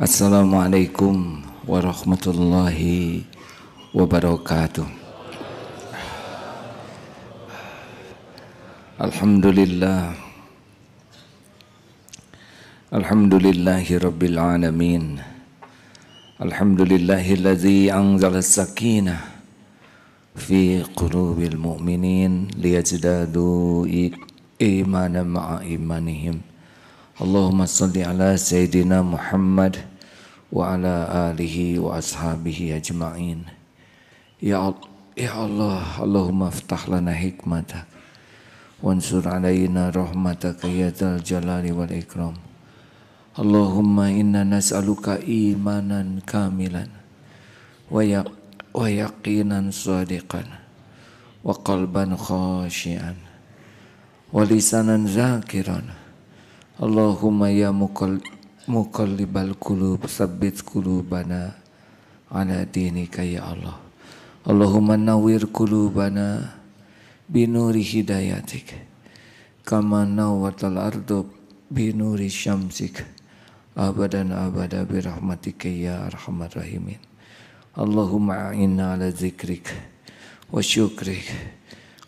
Assalamualaikum warahmatullahi wabarakatuh. Alhamdulillah. Alhamdulillahi rabbil alamin. Alhamdulillahillazi anzala as-sakinah fi qulubil mu'minin liyazdadu imanan ma'a imanihim. اللهم صل على سيدنا محمد وعلى آله وأصحابه أجمعين يا يا الله اللهم افتح لنا حكمتك وانصر علينا رحمتك يا ذا الجلال والإكرام اللهم إنا نسألك إيمانا كاملا ويقينا صادقا وقلبا خاشعا ولسانا ذاكرا Allahumma ya kulu sabit kulu bana ala dinika ya Allah. Allahumma nawir kulu bana binuri hidayatik kama nawwatal ardu binuri syamsik abadan abada birahmatika ya arhamar rahimin. Allahumma inna ala zikrik wa syukrik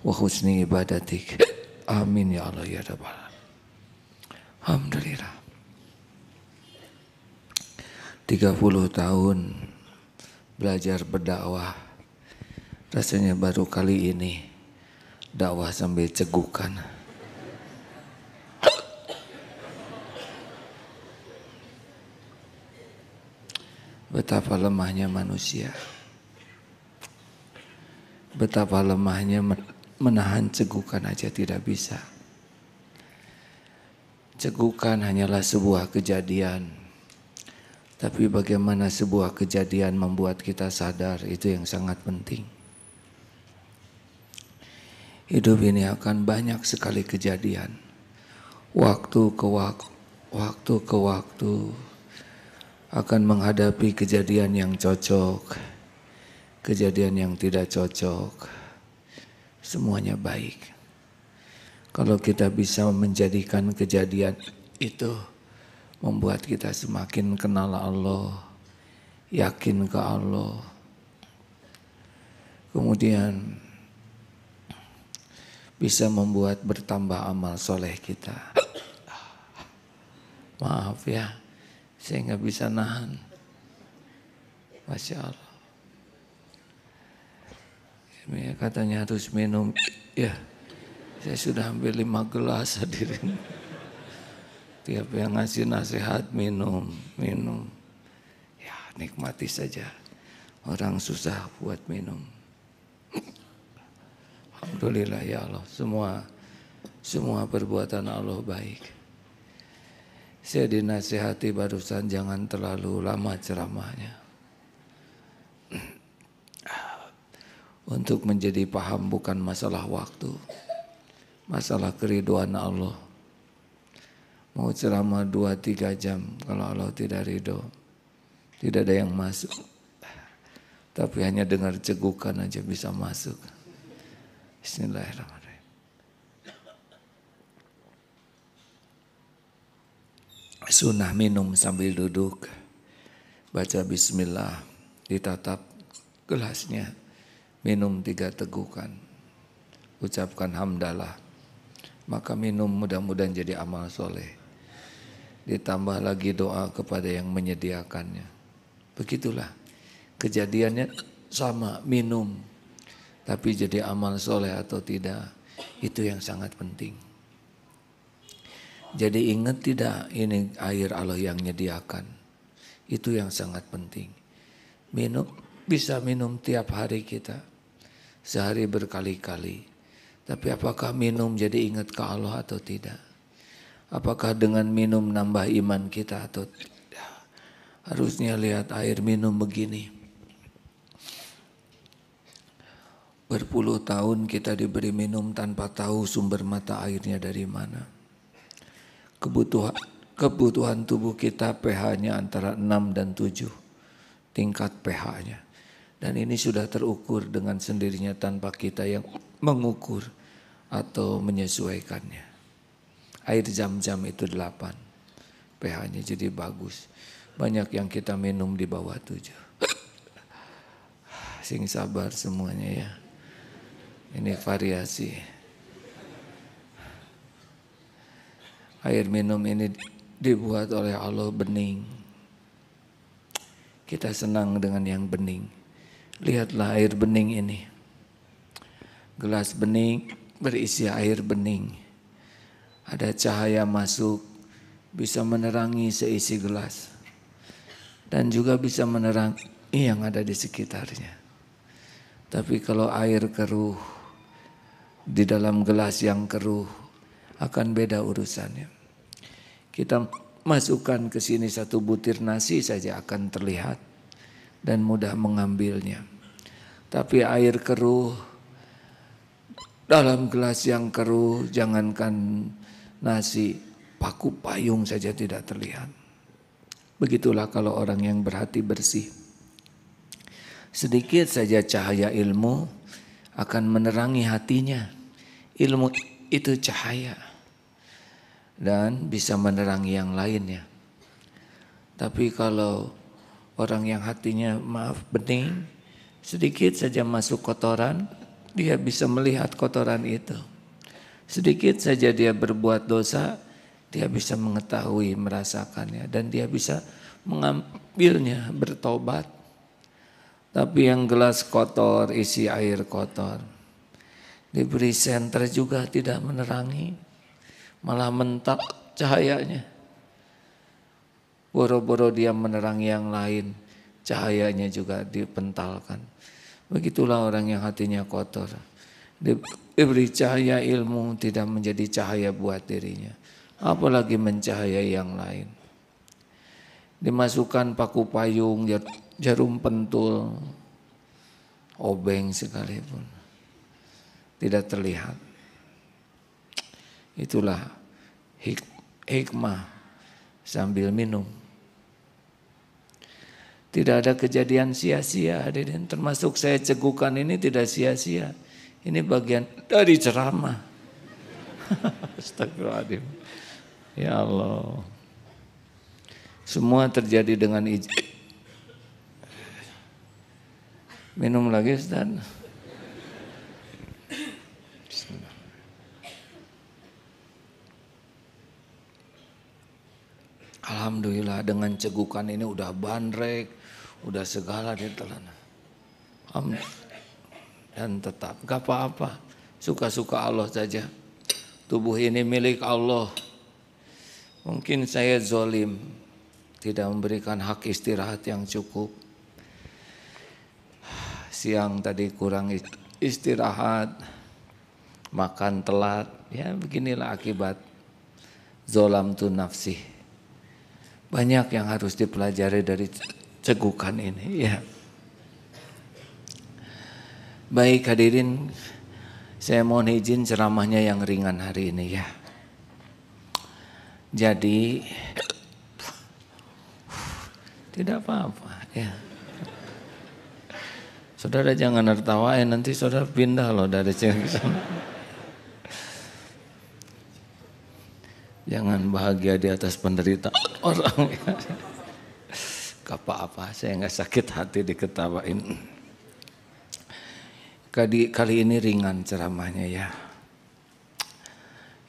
wa husni ibadatik. Amin ya Allah ya Rabbal Alhamdulillah. 30 tahun belajar berdakwah. Rasanya baru kali ini dakwah sambil cegukan. Betapa lemahnya manusia. Betapa lemahnya menahan cegukan aja tidak bisa. Cegukan hanyalah sebuah kejadian. Tapi bagaimana sebuah kejadian membuat kita sadar itu yang sangat penting. Hidup ini akan banyak sekali kejadian. Waktu ke waktu, waktu ke waktu akan menghadapi kejadian yang cocok, kejadian yang tidak cocok. Semuanya baik. Kalau kita bisa menjadikan kejadian itu membuat kita semakin kenal Allah, yakin ke Allah. Kemudian bisa membuat bertambah amal soleh kita. Maaf ya, saya nggak bisa nahan. Masya Allah. Katanya harus minum, ya. Yeah. Saya sudah hampir lima gelas hadirin. Tiap yang ngasih nasihat minum, minum. Ya nikmati saja. Orang susah buat minum. Alhamdulillah ya Allah. Semua semua perbuatan Allah baik. Saya dinasihati barusan jangan terlalu lama ceramahnya. Untuk menjadi paham bukan masalah waktu masalah keriduan Allah. Mau ceramah dua tiga jam kalau Allah tidak ridho. Tidak ada yang masuk. Tapi hanya dengar cegukan aja bisa masuk. Bismillahirrahmanirrahim. Sunnah minum sambil duduk. Baca bismillah. Ditatap gelasnya. Minum tiga tegukan. Ucapkan hamdalah maka minum mudah-mudahan jadi amal soleh. Ditambah lagi doa kepada yang menyediakannya. Begitulah kejadiannya sama minum, tapi jadi amal soleh atau tidak itu yang sangat penting. Jadi ingat tidak ini air Allah yang menyediakan. Itu yang sangat penting. Minum bisa minum tiap hari kita. Sehari berkali-kali tapi apakah minum jadi ingat ke Allah atau tidak? Apakah dengan minum nambah iman kita atau tidak? Harusnya lihat air minum begini. Berpuluh tahun kita diberi minum tanpa tahu sumber mata airnya dari mana. Kebutuhan, kebutuhan tubuh kita pH-nya antara 6 dan 7. Tingkat pH-nya. Dan ini sudah terukur dengan sendirinya tanpa kita yang mengukur atau menyesuaikannya. Air jam-jam itu delapan pH-nya jadi bagus. Banyak yang kita minum di bawah tujuh Sing sabar semuanya ya. Ini variasi. Air minum ini dibuat oleh Allah bening. Kita senang dengan yang bening. Lihatlah air bening ini Gelas bening berisi air bening. Ada cahaya masuk bisa menerangi seisi gelas. Dan juga bisa menerangi yang ada di sekitarnya. Tapi kalau air keruh di dalam gelas yang keruh akan beda urusannya. Kita masukkan ke sini satu butir nasi saja akan terlihat dan mudah mengambilnya. Tapi air keruh dalam gelas yang keruh, jangankan nasi, paku payung saja tidak terlihat. Begitulah kalau orang yang berhati bersih. Sedikit saja cahaya ilmu akan menerangi hatinya. Ilmu itu cahaya dan bisa menerangi yang lainnya. Tapi kalau orang yang hatinya maaf bening, sedikit saja masuk kotoran, dia bisa melihat kotoran itu. Sedikit saja dia berbuat dosa, dia bisa mengetahui, merasakannya, dan dia bisa mengambilnya, bertobat. Tapi yang gelas kotor, isi air kotor, diberi senter juga tidak menerangi, malah mentak cahayanya. Boro-boro dia menerangi yang lain, cahayanya juga dipentalkan. Begitulah orang yang hatinya kotor. Diberi cahaya ilmu tidak menjadi cahaya buat dirinya. Apalagi mencahayai yang lain. Dimasukkan paku payung, jarum pentul, obeng sekalipun. Tidak terlihat. Itulah hik hikmah sambil minum. Tidak ada kejadian sia-sia hadirin. Termasuk saya cegukan ini tidak sia-sia. Ini bagian dari ceramah. Astagfirullahaladzim. Ya Allah. Semua terjadi dengan izin. Minum lagi Ustaz. Alhamdulillah dengan cegukan ini udah bandrek udah segala ditelan. telan dan tetap gak apa-apa, suka-suka Allah saja. Tubuh ini milik Allah. Mungkin saya zolim, tidak memberikan hak istirahat yang cukup. Siang tadi kurang istirahat, makan telat, ya beginilah akibat zolam tu nafsi. Banyak yang harus dipelajari dari cegukan ini ya. Baik hadirin, saya mohon izin ceramahnya yang ringan hari ini ya. Jadi tidak apa-apa ya. Saudara jangan tertawa ya nanti saudara pindah loh dari sini Jangan bahagia di atas penderitaan orang. Ya apa-apa, saya nggak sakit hati diketawain. Kali, kali ini ringan ceramahnya ya.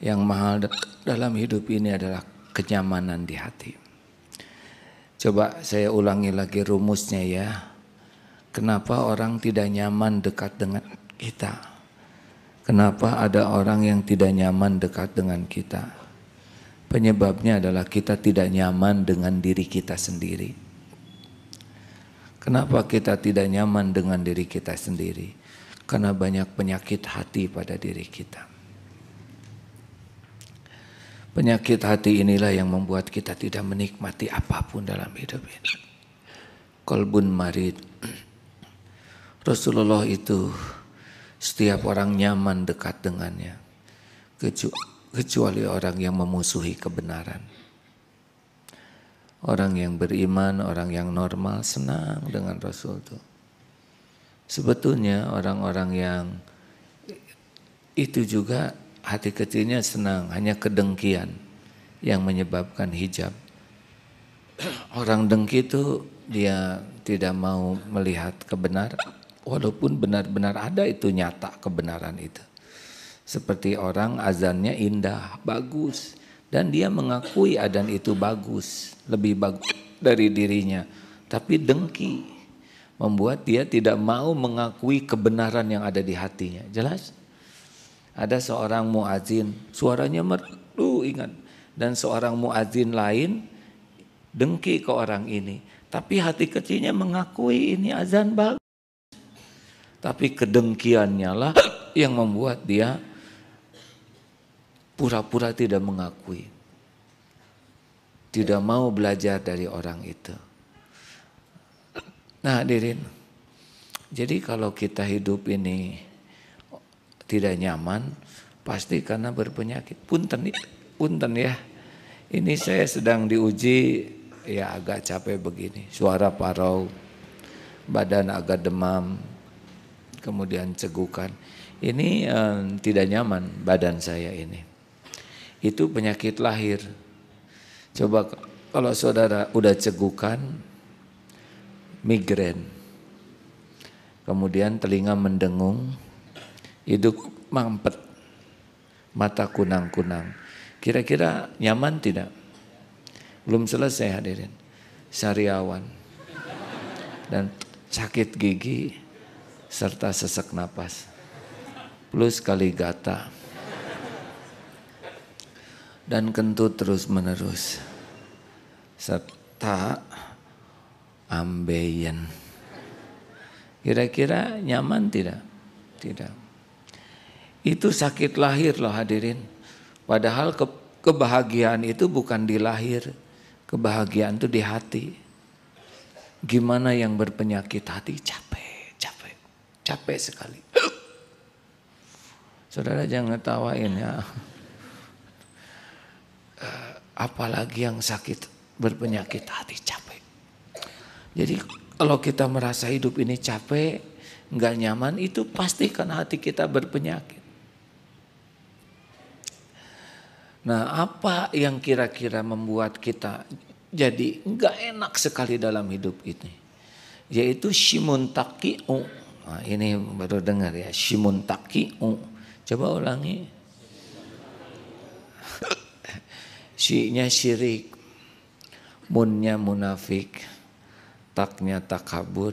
Yang mahal dalam hidup ini adalah kenyamanan di hati. Coba saya ulangi lagi rumusnya ya. Kenapa orang tidak nyaman dekat dengan kita? Kenapa ada orang yang tidak nyaman dekat dengan kita? Penyebabnya adalah kita tidak nyaman dengan diri kita sendiri. Kenapa kita tidak nyaman dengan diri kita sendiri? Karena banyak penyakit hati pada diri kita. Penyakit hati inilah yang membuat kita tidak menikmati apapun dalam hidup ini. Kolbun marid. Rasulullah itu setiap orang nyaman dekat dengannya. Kecuali orang yang memusuhi kebenaran. Orang yang beriman, orang yang normal senang dengan Rasul itu. Sebetulnya orang-orang yang itu juga hati kecilnya senang, hanya kedengkian yang menyebabkan hijab. Orang dengki itu dia tidak mau melihat kebenaran, walaupun benar-benar ada itu nyata kebenaran itu. Seperti orang azannya indah, bagus, dan dia mengakui adan itu bagus, lebih bagus dari dirinya. Tapi dengki membuat dia tidak mau mengakui kebenaran yang ada di hatinya. Jelas? Ada seorang muazin, suaranya merdu ingat. Dan seorang muazin lain dengki ke orang ini. Tapi hati kecilnya mengakui ini azan bagus. Tapi kedengkiannya lah yang membuat dia pura-pura tidak mengakui. Tidak mau belajar dari orang itu. Nah hadirin, jadi kalau kita hidup ini tidak nyaman, pasti karena berpenyakit. Punten, ya, punten ya. Ini saya sedang diuji, ya agak capek begini. Suara parau, badan agak demam, kemudian cegukan. Ini eh, tidak nyaman badan saya ini itu penyakit lahir. Coba kalau saudara udah cegukan, migrain, kemudian telinga mendengung, hidup mampet, mata kunang-kunang. Kira-kira nyaman tidak? Belum selesai hadirin. Sariawan. Dan sakit gigi serta sesak napas. Plus kali gata dan kentut terus-menerus serta ambeien. Kira-kira nyaman tidak? Tidak. Itu sakit lahir loh hadirin. Padahal ke kebahagiaan itu bukan di lahir. Kebahagiaan itu di hati. Gimana yang berpenyakit hati capek, capek, capek sekali. Saudara jangan ngetawain ya. Eh, apalagi yang sakit berpenyakit hati capek. Jadi kalau kita merasa hidup ini capek, nggak nyaman itu pasti karena hati kita berpenyakit. Nah apa yang kira-kira membuat kita jadi nggak enak sekali dalam hidup ini? Yaitu Taki'u. Nah, ini baru dengar ya, Taki'u. Coba ulangi. Syi'nya syirik, munnya munafik, taknya takabur,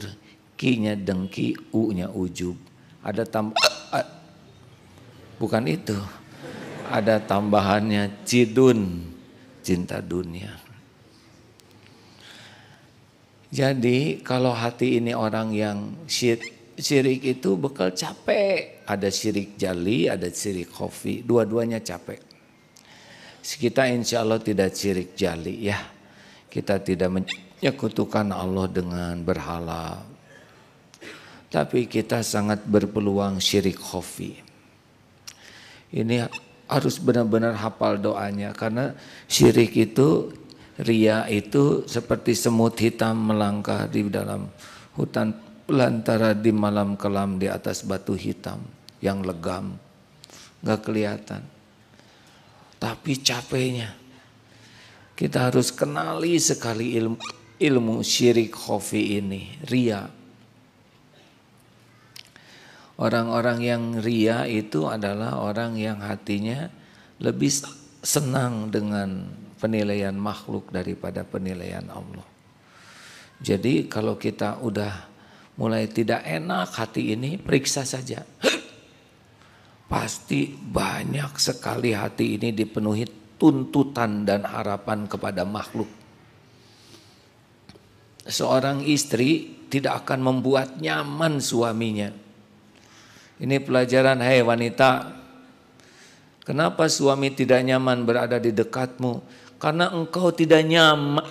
ki-nya dengki, u-nya ujub. Ada tambah bukan itu. Ada tambahannya cidun, cinta dunia. Jadi kalau hati ini orang yang syirik, syirik itu bekal capek. Ada syirik jali, ada syirik kofi. Dua-duanya capek kita insya Allah tidak cirik jali ya. Kita tidak menyekutukan Allah dengan berhala. Tapi kita sangat berpeluang syirik khofi. Ini harus benar-benar hafal doanya karena syirik itu ria itu seperti semut hitam melangkah di dalam hutan pelantara di malam kelam di atas batu hitam yang legam nggak kelihatan tapi capeknya. Kita harus kenali sekali ilmu, ilmu syirik khofi ini, ria. Orang-orang yang ria itu adalah orang yang hatinya lebih senang dengan penilaian makhluk daripada penilaian Allah. Jadi kalau kita udah mulai tidak enak hati ini, periksa saja pasti banyak sekali hati ini dipenuhi tuntutan dan harapan kepada makhluk. Seorang istri tidak akan membuat nyaman suaminya. Ini pelajaran, hei wanita, kenapa suami tidak nyaman berada di dekatmu? Karena engkau tidak nyaman.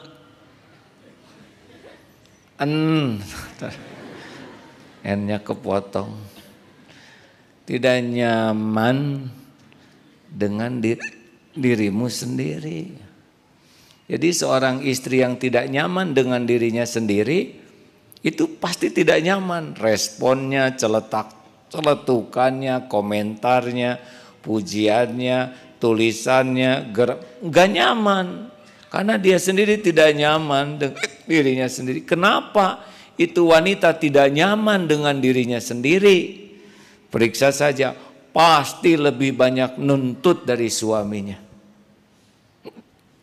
En, ennya kepotong tidak nyaman dengan di, dirimu sendiri. Jadi seorang istri yang tidak nyaman dengan dirinya sendiri itu pasti tidak nyaman responnya, celetak celetukannya, komentarnya, pujiannya, tulisannya, gak nyaman. Karena dia sendiri tidak nyaman dengan dirinya sendiri. Kenapa itu wanita tidak nyaman dengan dirinya sendiri? Periksa saja, pasti lebih banyak nuntut dari suaminya.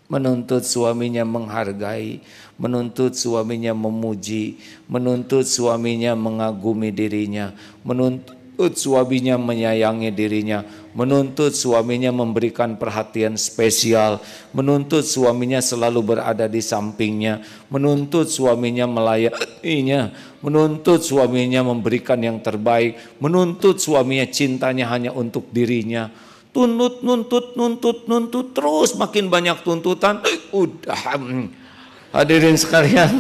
Menuntut suaminya menghargai, menuntut suaminya memuji, menuntut suaminya mengagumi dirinya, menuntut suaminya menyayangi dirinya, menuntut suaminya memberikan perhatian spesial, menuntut suaminya selalu berada di sampingnya, menuntut suaminya melayaninya, menuntut suaminya memberikan yang terbaik, menuntut suaminya cintanya hanya untuk dirinya. Tuntut, nuntut, nuntut, nuntut terus makin banyak tuntutan. Eh, udah mm. hadirin sekalian.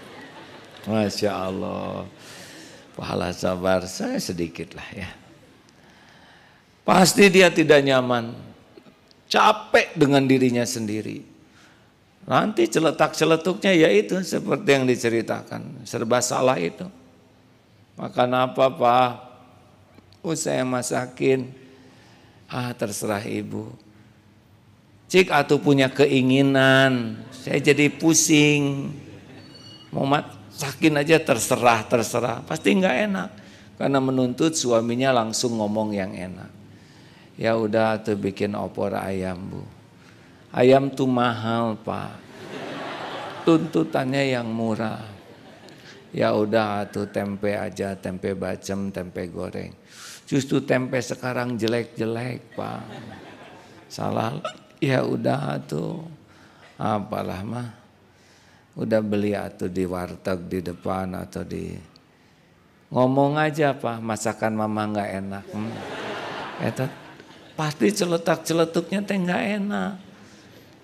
Masya Allah. Pahala sabar saya sedikit lah ya. Pasti dia tidak nyaman. Capek dengan dirinya sendiri Nanti celetak-celetuknya ya itu seperti yang diceritakan, serba salah itu. Maka apa, Pak? Oh, saya masakin. Ah, terserah Ibu. Cik atau punya keinginan, saya jadi pusing. Mau masakin aja terserah, terserah. Pasti enggak enak. Karena menuntut suaminya langsung ngomong yang enak. Ya udah tuh bikin opor ayam, Bu. Ayam tuh mahal pak. Tuntutannya yang murah. Ya udah tuh tempe aja, tempe bacem, tempe goreng. Justru tempe sekarang jelek-jelek pak. Salah, ya udah tuh. Apalah mah. Udah beli atau di warteg di depan atau di ngomong aja pak masakan mama nggak enak hmm. Eta, pasti celetak celetuknya teh nggak enak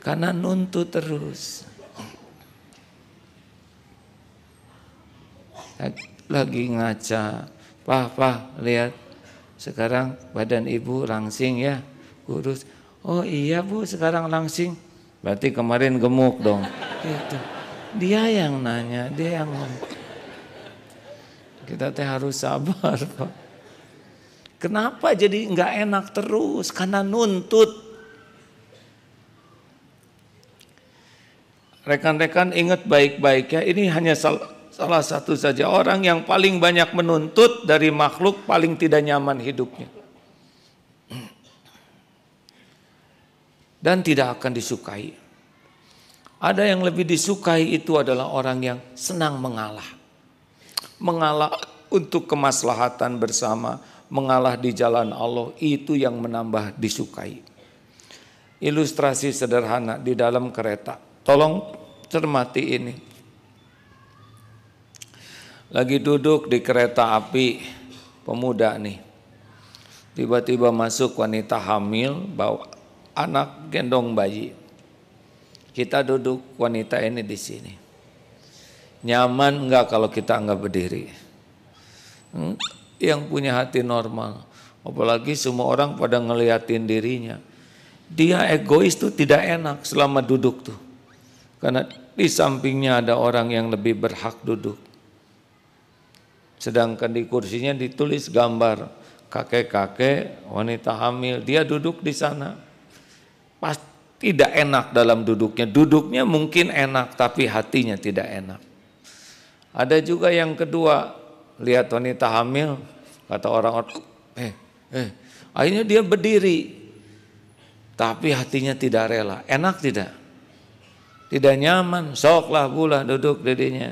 karena nuntut terus. Lagi ngaca. papa lihat. Sekarang badan ibu langsing ya. Kurus. Oh iya bu, sekarang langsing. Berarti kemarin gemuk dong. Gitu. Dia yang nanya, dia yang ngomong. Kita teh harus sabar, Pak. Kenapa jadi nggak enak terus? Karena nuntut. Rekan-rekan ingat baik-baik ya, ini hanya salah, salah satu saja orang yang paling banyak menuntut dari makhluk paling tidak nyaman hidupnya. Dan tidak akan disukai. Ada yang lebih disukai itu adalah orang yang senang mengalah. Mengalah untuk kemaslahatan bersama, mengalah di jalan Allah itu yang menambah disukai. Ilustrasi sederhana di dalam kereta Tolong cermati ini. Lagi duduk di kereta api pemuda nih. Tiba-tiba masuk wanita hamil bawa anak gendong bayi. Kita duduk wanita ini di sini. Nyaman enggak kalau kita enggak berdiri? Hmm, yang punya hati normal. Apalagi semua orang pada ngeliatin dirinya. Dia egois tuh tidak enak selama duduk tuh karena di sampingnya ada orang yang lebih berhak duduk. Sedangkan di kursinya ditulis gambar kakek-kakek, wanita hamil, dia duduk di sana. Pas tidak enak dalam duduknya. Duduknya mungkin enak tapi hatinya tidak enak. Ada juga yang kedua, lihat wanita hamil, kata orang-orang, eh, eh, akhirnya dia berdiri, tapi hatinya tidak rela. Enak tidak? tidak nyaman soklah pula duduk dirinya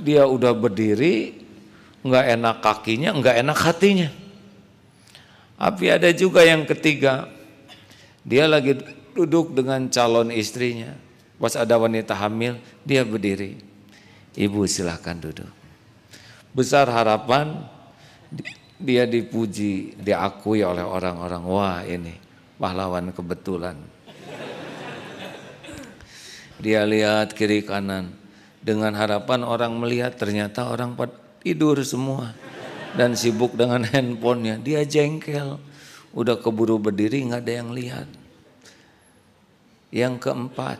dia udah berdiri nggak enak kakinya nggak enak hatinya tapi ada juga yang ketiga dia lagi duduk dengan calon istrinya pas ada wanita hamil dia berdiri ibu silahkan duduk besar harapan dia dipuji diakui oleh orang-orang wah ini pahlawan kebetulan dia lihat kiri kanan dengan harapan orang melihat ternyata orang tidur semua dan sibuk dengan handphonenya. Dia jengkel, udah keburu berdiri nggak ada yang lihat. Yang keempat,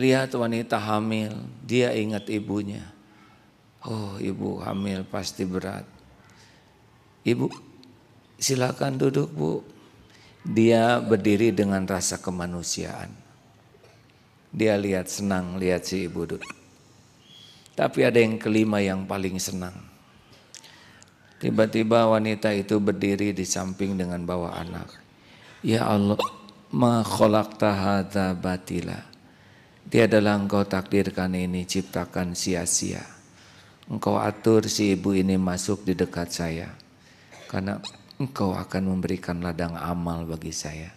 lihat wanita hamil, dia ingat ibunya. Oh ibu hamil pasti berat. Ibu silakan duduk bu. Dia berdiri dengan rasa kemanusiaan dia lihat senang lihat si ibu duduk. Tapi ada yang kelima yang paling senang. Tiba-tiba wanita itu berdiri di samping dengan bawa anak. Ya Allah, ma tahata hadza Dia adalah engkau takdirkan ini ciptakan sia-sia. Engkau atur si ibu ini masuk di dekat saya. Karena engkau akan memberikan ladang amal bagi saya.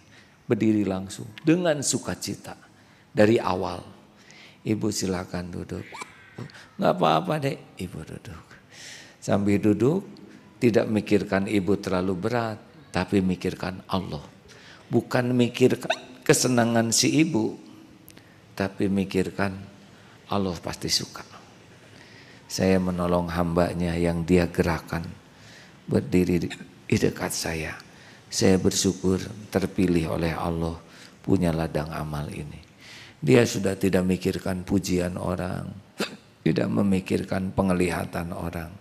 Berdiri langsung dengan sukacita dari awal. Ibu silakan duduk. Nggak apa-apa deh, ibu duduk. Sambil duduk, tidak mikirkan ibu terlalu berat, tapi mikirkan Allah. Bukan mikirkan kesenangan si ibu, tapi mikirkan Allah pasti suka. Saya menolong hambanya yang dia gerakan berdiri di dekat saya. Saya bersyukur terpilih oleh Allah punya ladang amal ini. Dia sudah tidak mikirkan pujian orang, tidak memikirkan penglihatan orang.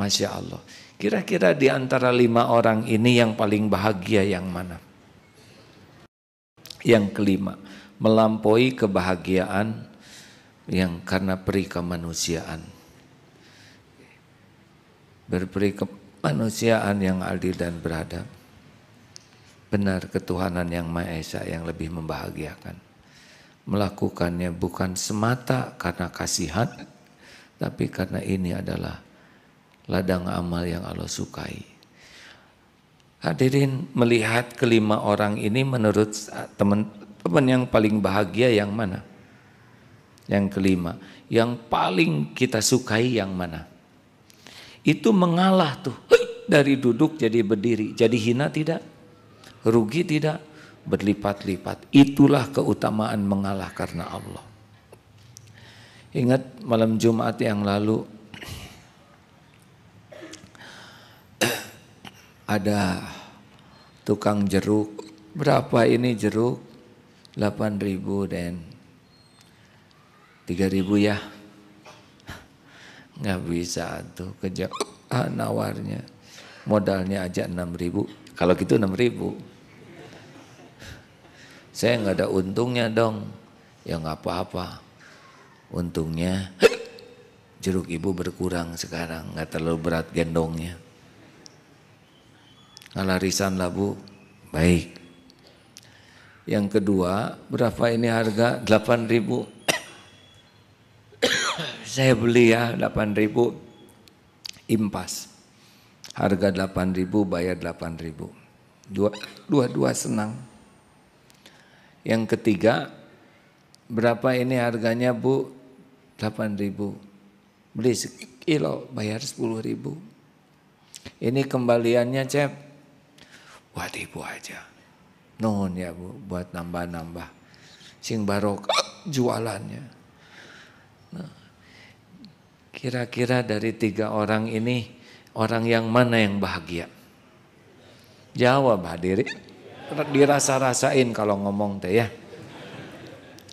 Masya Allah. Kira-kira di antara lima orang ini yang paling bahagia yang mana? Yang kelima, melampaui kebahagiaan yang karena peri kemanusiaan. Berperi kemanusiaan yang adil dan beradab. Benar ketuhanan yang Maha Esa yang lebih membahagiakan melakukannya bukan semata karena kasihan, tapi karena ini adalah ladang amal yang Allah sukai. Hadirin melihat kelima orang ini menurut teman-teman yang paling bahagia yang mana? Yang kelima, yang paling kita sukai yang mana? Itu mengalah tuh, dari duduk jadi berdiri, jadi hina tidak, rugi tidak, berlipat-lipat. Itulah keutamaan mengalah karena Allah. Ingat malam Jumat yang lalu ada tukang jeruk. Berapa ini jeruk? 8.000 dan 3.000 ya. Nggak bisa tuh kejauhan nawarnya. Modalnya aja 6.000. Kalau gitu 6.000. Saya nggak ada untungnya dong. Ya nggak apa-apa. Untungnya jeruk ibu berkurang sekarang. Nggak terlalu berat gendongnya. Alarisan lah bu. Baik. Yang kedua, berapa ini harga? 8 ribu. Saya beli ya 8 ribu impas. Harga 8 ribu, bayar 8 ribu. dua, dua senang. Yang ketiga, berapa ini harganya bu? 8 ribu. Beli sekilo, bayar 10 ribu. Ini kembaliannya cep. Buat ibu aja. Nuhun ya bu, buat nambah-nambah. Sing barok jualannya. Nah, kira-kira dari tiga orang ini, orang yang mana yang bahagia? Jawab hadirin dirasa-rasain kalau ngomong teh ya.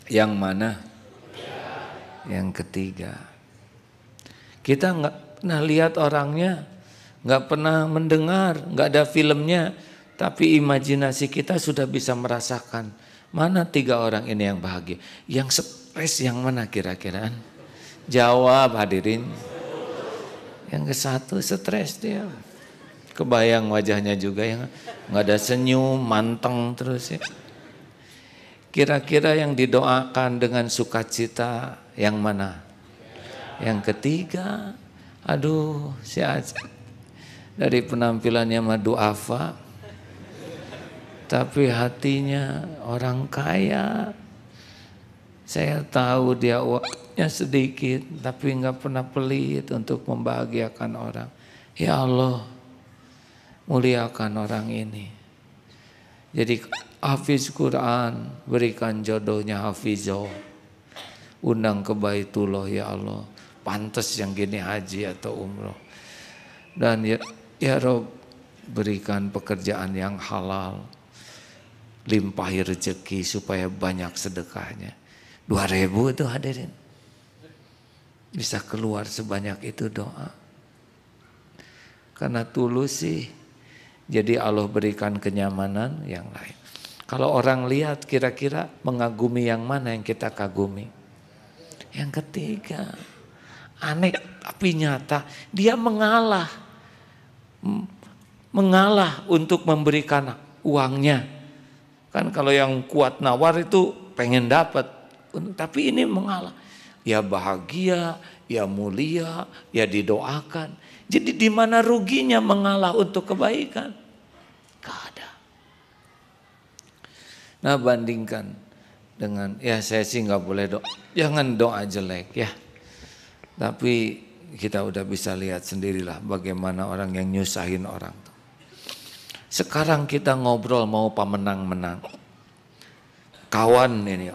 Yang mana? Yang ketiga. Kita nggak pernah lihat orangnya, nggak pernah mendengar, nggak ada filmnya, tapi imajinasi kita sudah bisa merasakan mana tiga orang ini yang bahagia, yang stres yang mana kira-kira? Jawab hadirin. Yang ke satu stres dia kebayang wajahnya juga yang nggak ada senyum, manteng terus ya. Kira-kira yang didoakan dengan sukacita yang mana? Yang ketiga, aduh si Aceh dari penampilannya madu duafa, tapi hatinya orang kaya. Saya tahu dia uangnya sedikit, tapi nggak pernah pelit untuk membahagiakan orang. Ya Allah, Muliakan orang ini. Jadi hafiz Quran, berikan jodohnya hafizoh. Undang ke Baitullah ya Allah. Pantas yang gini haji atau umroh. Dan ya, ya Rob, berikan pekerjaan yang halal. Limpahi rezeki supaya banyak sedekahnya. Dua ribu itu hadirin. Bisa keluar sebanyak itu doa. Karena tulus sih jadi Allah berikan kenyamanan yang lain. Kalau orang lihat kira-kira mengagumi yang mana yang kita kagumi? Yang ketiga, aneh tapi nyata, dia mengalah. Mengalah untuk memberikan uangnya. Kan kalau yang kuat nawar itu pengen dapat. Tapi ini mengalah. Ya bahagia, ya mulia, ya didoakan. Jadi di mana ruginya mengalah untuk kebaikan? Nah bandingkan dengan ya saya sih nggak boleh doa, jangan doa jelek ya. Tapi kita udah bisa lihat sendirilah bagaimana orang yang nyusahin orang. Sekarang kita ngobrol mau pemenang menang Kawan ini,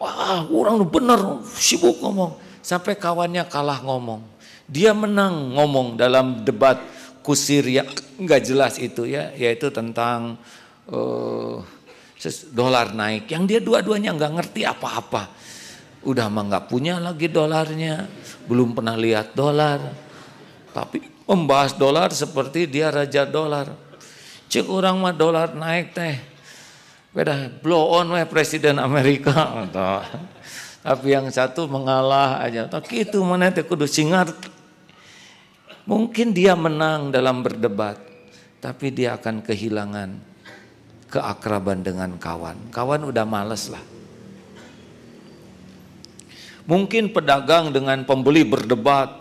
wah orang benar sibuk ngomong. Sampai kawannya kalah ngomong. Dia menang ngomong dalam debat kusir yang nggak jelas itu ya, yaitu tentang uh, dolar naik. Yang dia dua-duanya nggak ngerti apa-apa. Udah mah nggak punya lagi dolarnya, belum pernah lihat dolar. Tapi membahas dolar seperti dia raja dolar. Cek orang mah dolar naik teh. Beda blow on we presiden Amerika. Tapi yang satu mengalah aja. Tak itu mana teh kudu singar. Mungkin dia menang dalam berdebat, tapi dia akan kehilangan keakraban dengan kawan. Kawan udah males lah. Mungkin pedagang dengan pembeli berdebat.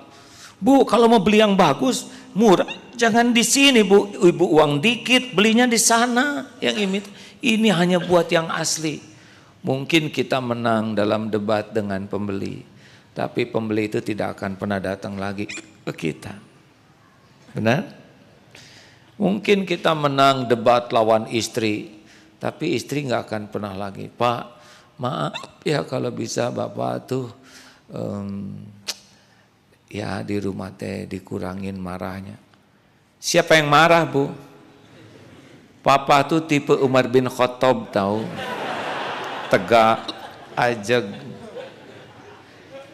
Bu, kalau mau beli yang bagus, murah, jangan di sini bu. Ibu uang dikit, belinya di sana. Yang imit, ini hanya buat yang asli. Mungkin kita menang dalam debat dengan pembeli. Tapi pembeli itu tidak akan pernah datang lagi ke kita. Benar? Mungkin kita menang debat lawan istri, tapi istri nggak akan pernah lagi. Pak, maaf ya kalau bisa bapak tuh um, ya di rumah teh dikurangin marahnya. Siapa yang marah bu? Papa tuh tipe Umar bin Khattab tahu, tegak, ajeg.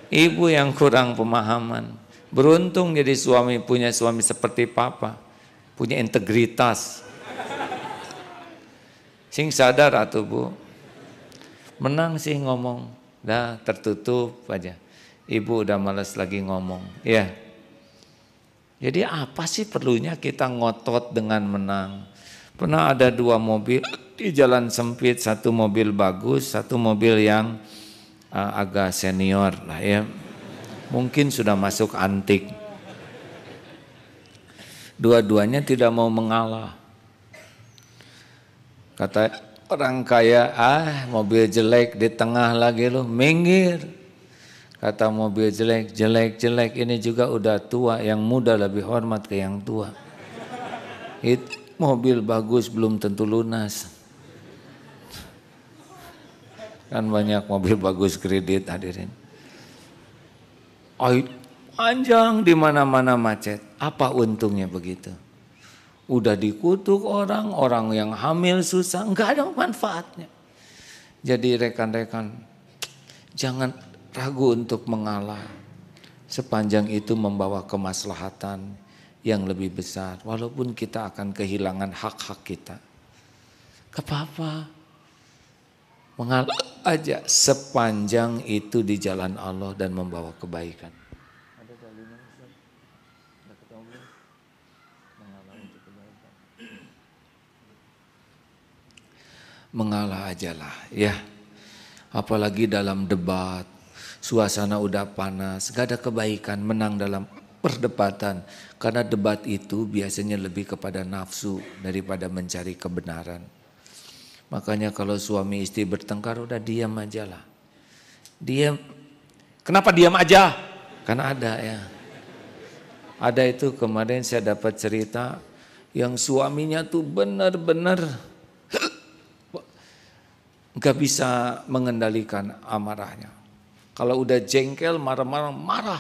Ibu yang kurang pemahaman. Beruntung jadi suami punya suami seperti papa punya integritas. Sing sadar atau bu, menang sih ngomong, dah tertutup aja. Ibu udah males lagi ngomong, ya. Jadi apa sih perlunya kita ngotot dengan menang? Pernah ada dua mobil di jalan sempit, satu mobil bagus, satu mobil yang uh, agak senior lah ya. Mungkin sudah masuk antik dua-duanya tidak mau mengalah. Kata orang kaya, ah mobil jelek di tengah lagi loh, minggir. Kata mobil jelek, jelek, jelek, ini juga udah tua, yang muda lebih hormat ke yang tua. Itu mobil bagus belum tentu lunas. Kan banyak mobil bagus kredit hadirin. Oh, Panjang di mana-mana macet. Apa untungnya begitu? Udah dikutuk orang, orang yang hamil susah, Gak ada manfaatnya. Jadi rekan-rekan, jangan ragu untuk mengalah. Sepanjang itu membawa kemaslahatan yang lebih besar. Walaupun kita akan kehilangan hak-hak kita. Kepapa? Mengalah aja sepanjang itu di jalan Allah dan membawa kebaikan. mengalah ajalah ya. Apalagi dalam debat, suasana udah panas, gak ada kebaikan menang dalam perdebatan. Karena debat itu biasanya lebih kepada nafsu daripada mencari kebenaran. Makanya kalau suami istri bertengkar udah diam aja lah. Diam. Kenapa diam aja? Karena ada ya. Ada itu kemarin saya dapat cerita yang suaminya tuh benar-benar nggak bisa mengendalikan amarahnya. Kalau udah jengkel, marah-marah, marah.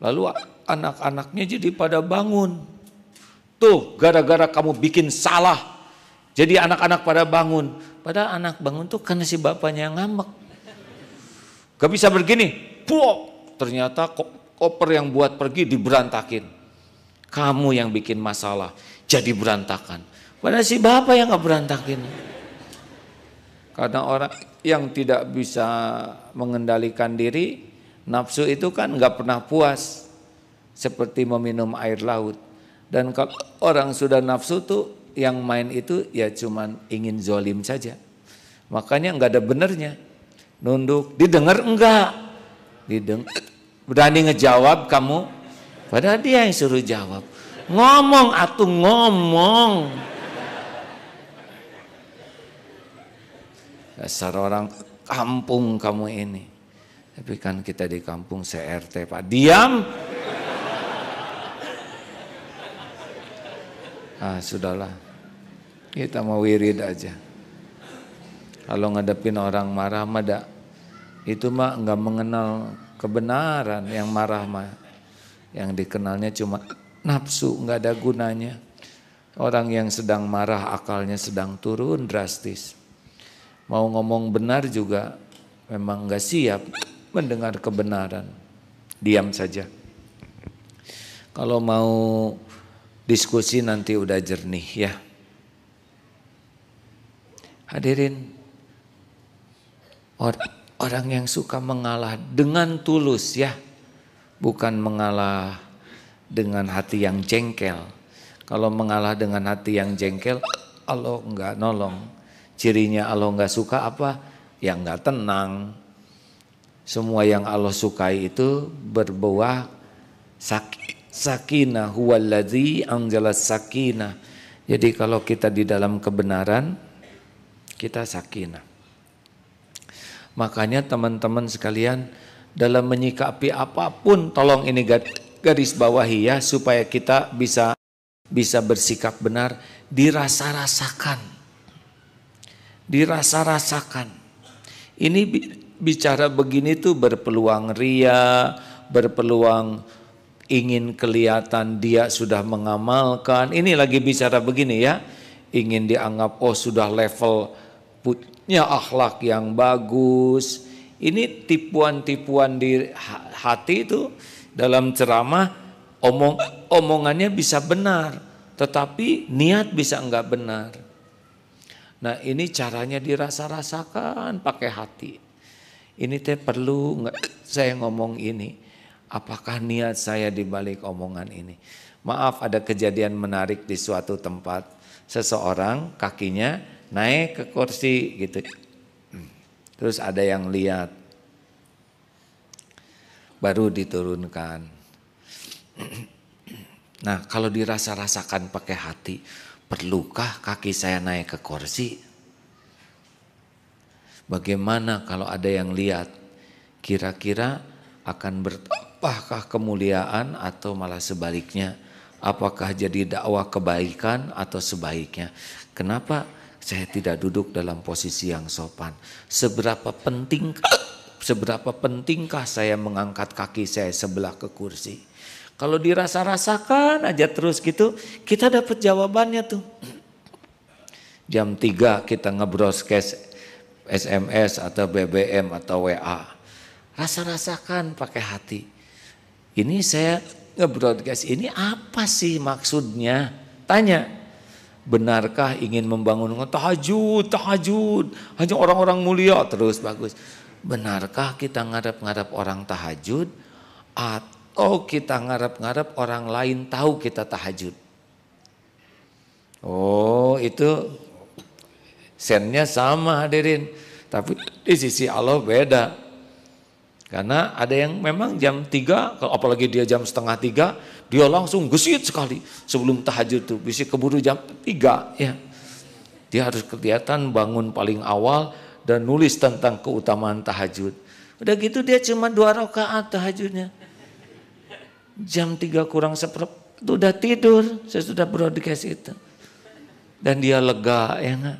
Lalu anak-anaknya jadi pada bangun. Tuh, gara-gara kamu bikin salah, jadi anak-anak pada bangun. Padahal anak bangun tuh karena si bapaknya yang Gak bisa begini, puok. Ternyata koper yang buat pergi diberantakin kamu yang bikin masalah jadi berantakan. Padahal si bapak yang gak berantakin. Karena orang yang tidak bisa mengendalikan diri, nafsu itu kan nggak pernah puas. Seperti meminum air laut. Dan kalau orang sudah nafsu tuh yang main itu ya cuman ingin zolim saja. Makanya nggak ada benernya. Nunduk, didengar enggak? Didengar. Berani ngejawab kamu? Padahal dia yang suruh jawab. Ngomong atau ngomong. Dasar orang kampung kamu ini. Tapi kan kita di kampung CRT Pak. Diam! Ah sudahlah. Kita mau wirid aja. Kalau ngadepin orang marah mah dak. Itu mah enggak mengenal kebenaran yang marah mah. Yang dikenalnya cuma nafsu enggak ada gunanya. Orang yang sedang marah akalnya sedang turun drastis mau ngomong benar juga memang nggak siap mendengar kebenaran. Diam saja. Kalau mau diskusi nanti udah jernih ya. Hadirin, or orang yang suka mengalah dengan tulus ya. Bukan mengalah dengan hati yang jengkel. Kalau mengalah dengan hati yang jengkel, Allah enggak nolong Cirinya Allah nggak suka apa? Yang nggak tenang. Semua yang Allah sukai itu berbuah Sakinah huwaladzi angjala sakinah. Jadi kalau kita di dalam kebenaran, kita sakinah. Makanya teman-teman sekalian, dalam menyikapi apapun, tolong ini garis bawahi ya, supaya kita bisa bisa bersikap benar, dirasa-rasakan dirasa-rasakan. Ini bicara begini tuh berpeluang ria, berpeluang ingin kelihatan dia sudah mengamalkan. Ini lagi bicara begini ya, ingin dianggap oh sudah level punya akhlak yang bagus. Ini tipuan-tipuan di hati itu dalam ceramah omong omongannya bisa benar, tetapi niat bisa enggak benar. Nah ini caranya dirasa-rasakan pakai hati. Ini teh perlu nggak saya ngomong ini? Apakah niat saya di balik omongan ini? Maaf ada kejadian menarik di suatu tempat. Seseorang kakinya naik ke kursi gitu. Terus ada yang lihat. Baru diturunkan. Nah kalau dirasa-rasakan pakai hati Perlukah kaki saya naik ke kursi? Bagaimana kalau ada yang lihat? Kira-kira akan bertambahkah kemuliaan atau malah sebaliknya? Apakah jadi dakwah kebaikan atau sebaiknya? Kenapa saya tidak duduk dalam posisi yang sopan? Seberapa penting seberapa pentingkah saya mengangkat kaki saya sebelah ke kursi? Kalau dirasa-rasakan aja terus gitu, kita dapat jawabannya tuh. Jam 3 kita ngebroadcast SMS atau BBM atau WA. Rasa-rasakan pakai hati. Ini saya ngebroadcast ini apa sih maksudnya? Tanya. Benarkah ingin membangun tahajud, tahajud, hanya orang-orang mulia terus bagus. Benarkah kita ngadap-ngadap orang tahajud atau Oh kita ngarep-ngarep orang lain tahu kita tahajud. Oh itu sennya sama hadirin. Tapi di sisi Allah beda. Karena ada yang memang jam 3, apalagi dia jam setengah 3, dia langsung gesit sekali sebelum tahajud tuh, bisa keburu jam 3 ya. Dia harus kelihatan bangun paling awal dan nulis tentang keutamaan tahajud. Udah gitu dia cuma dua rakaat tahajudnya jam tiga kurang seperempat udah tidur saya sudah broadcast itu. Dan dia lega ya enggak?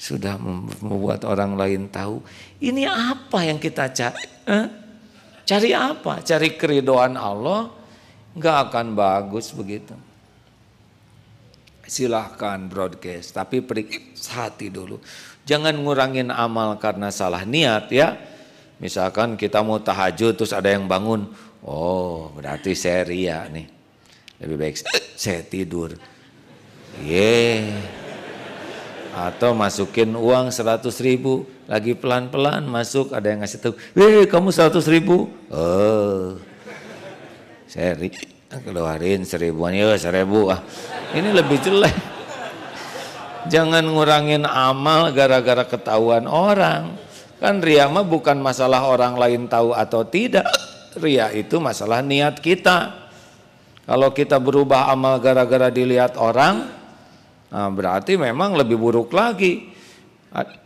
Sudah membuat orang lain tahu ini apa yang kita cari? Eh? Cari apa? Cari keridoan Allah nggak akan bagus begitu. Silahkan broadcast, tapi periksa hati dulu. Jangan ngurangin amal karena salah niat ya. Misalkan kita mau tahajud terus ada yang bangun, Oh, berarti saya ria nih. Lebih baik saya tidur. Ye. Iya. Yeah. Atau masukin uang 100 ribu, lagi pelan-pelan masuk, ada yang ngasih tahu, "Wih, kamu 100 ribu?" Oh. Saya ri keluarin seribuan, ya seribu ah. Ini lebih jelek. Jangan ngurangin amal gara-gara ketahuan orang. Kan riama bukan masalah orang lain tahu atau tidak ria itu masalah niat kita. Kalau kita berubah amal gara-gara dilihat orang, nah berarti memang lebih buruk lagi.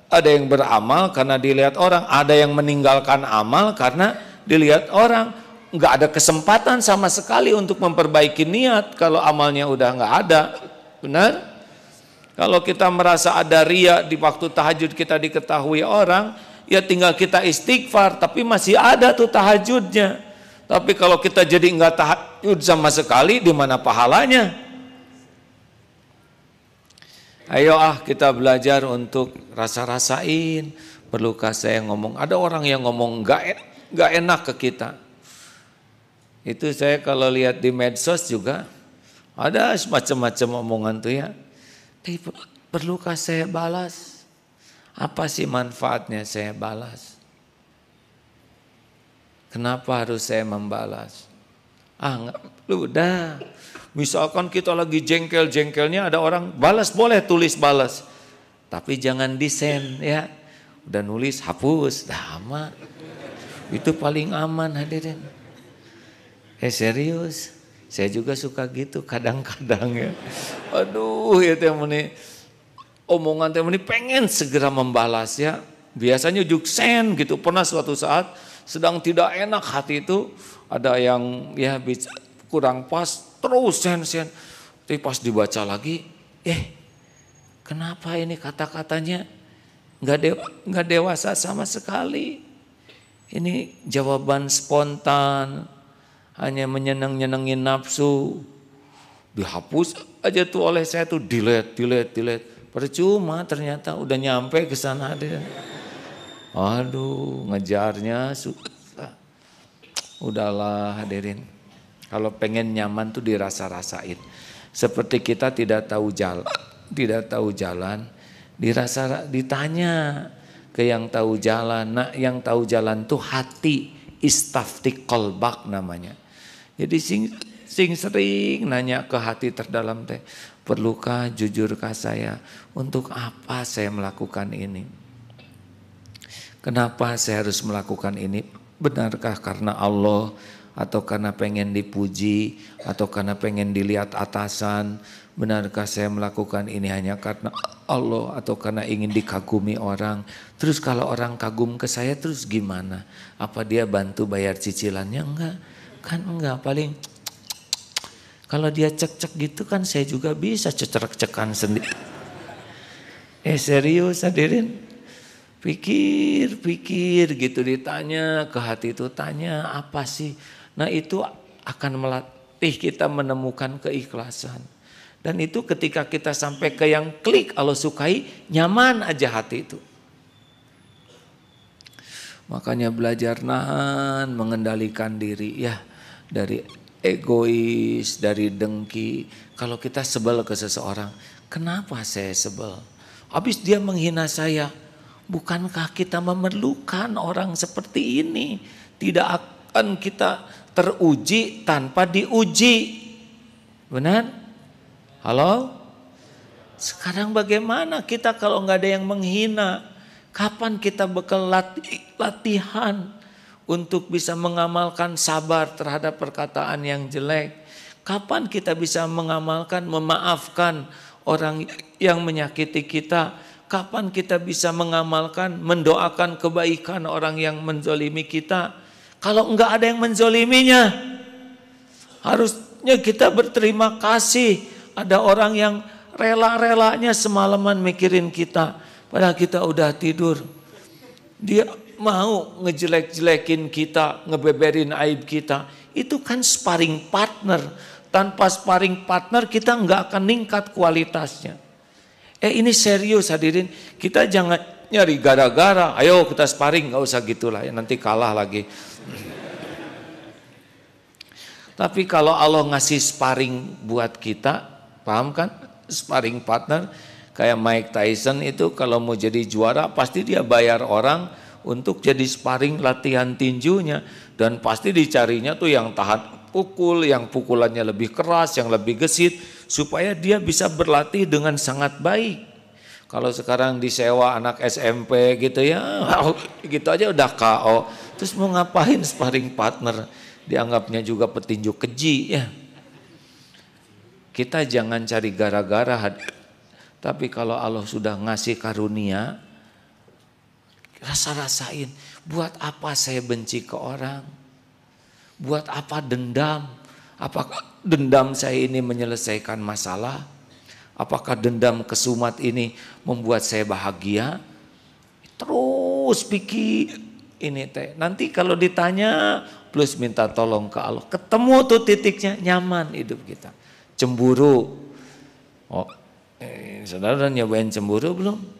Ada yang beramal karena dilihat orang, ada yang meninggalkan amal karena dilihat orang. Enggak ada kesempatan sama sekali untuk memperbaiki niat kalau amalnya udah enggak ada. Benar? Kalau kita merasa ada ria di waktu tahajud kita diketahui orang, ya tinggal kita istighfar tapi masih ada tuh tahajudnya tapi kalau kita jadi nggak tahajud sama sekali di mana pahalanya ayo ah kita belajar untuk rasa-rasain perlukah saya ngomong ada orang yang ngomong nggak enak, enak ke kita itu saya kalau lihat di medsos juga ada semacam-macam omongan tuh ya Tapi perlukah saya balas apa sih manfaatnya saya balas? Kenapa harus saya membalas? Ah, enggak, lu udah. Misalkan kita lagi jengkel-jengkelnya ada orang balas boleh tulis balas. Tapi jangan disen ya. Udah nulis hapus, dah aman. Itu paling aman hadirin. Eh serius, saya juga suka gitu kadang-kadang ya. Aduh, itu yang menik omongan teman ini pengen segera membalasnya. Biasanya juksen gitu. Pernah suatu saat sedang tidak enak hati itu ada yang ya kurang pas terus sen sen. Tapi pas dibaca lagi, eh kenapa ini kata-katanya nggak dewa, nggak dewasa sama sekali. Ini jawaban spontan, hanya menyenang nyenengin nafsu. Dihapus aja tuh oleh saya tuh delete, delete, delete Percuma ternyata udah nyampe ke sana dia. Aduh, ngejarnya susah. Udahlah hadirin. Kalau pengen nyaman tuh dirasa-rasain. Seperti kita tidak tahu jalan, tidak tahu jalan, dirasa ditanya ke yang tahu jalan. Nah, yang tahu jalan tuh hati istafti kolbak namanya. Jadi sing, sing sering nanya ke hati terdalam teh, Perlukah jujurkah saya? Untuk apa saya melakukan ini? Kenapa saya harus melakukan ini? Benarkah karena Allah atau karena pengen dipuji atau karena pengen dilihat atasan? Benarkah saya melakukan ini hanya karena Allah atau karena ingin dikagumi orang? Terus kalau orang kagum ke saya terus gimana? Apa dia bantu bayar cicilannya? Enggak. Kan enggak, paling kalau dia cek-cek gitu kan saya juga bisa cecerek-cekan sendiri. Eh serius hadirin? Pikir-pikir gitu ditanya, ke hati itu tanya apa sih? Nah itu akan melatih kita menemukan keikhlasan. Dan itu ketika kita sampai ke yang klik Allah sukai, nyaman aja hati itu. Makanya belajar nahan, mengendalikan diri ya dari egois, dari dengki. Kalau kita sebel ke seseorang, kenapa saya sebel? Habis dia menghina saya, bukankah kita memerlukan orang seperti ini? Tidak akan kita teruji tanpa diuji. Benar? Halo? Sekarang bagaimana kita kalau nggak ada yang menghina? Kapan kita bekal lati latihan? untuk bisa mengamalkan sabar terhadap perkataan yang jelek. Kapan kita bisa mengamalkan memaafkan orang yang menyakiti kita? Kapan kita bisa mengamalkan mendoakan kebaikan orang yang menzolimi kita? Kalau enggak ada yang menzoliminya, harusnya kita berterima kasih. Ada orang yang rela-relanya semalaman mikirin kita, padahal kita udah tidur. Dia mau ngejelek-jelekin kita, ngebeberin aib kita, itu kan sparring partner. Tanpa sparring partner kita nggak akan ningkat kualitasnya. Eh ini serius hadirin, kita jangan nyari gara-gara, ayo kita sparring, nggak usah gitulah ya nanti kalah lagi. Tapi kalau Allah ngasih sparring buat kita, paham kan? Sparring partner, kayak Mike Tyson itu kalau mau jadi juara pasti dia bayar orang untuk jadi sparring latihan tinjunya dan pasti dicarinya tuh yang tahan pukul, yang pukulannya lebih keras, yang lebih gesit supaya dia bisa berlatih dengan sangat baik. Kalau sekarang disewa anak SMP gitu ya, gitu aja udah KO. Terus mau ngapain sparring partner? Dianggapnya juga petinju keji ya. Kita jangan cari gara-gara. Tapi kalau Allah sudah ngasih karunia, Rasa-rasain, buat apa saya benci ke orang? Buat apa dendam? Apakah dendam saya ini menyelesaikan masalah? Apakah dendam kesumat ini membuat saya bahagia? Terus pikir ini teh. Nanti kalau ditanya plus minta tolong ke Allah. Ketemu tuh titiknya nyaman hidup kita. Cemburu. Oh, eh, saudara nyobain cemburu belum?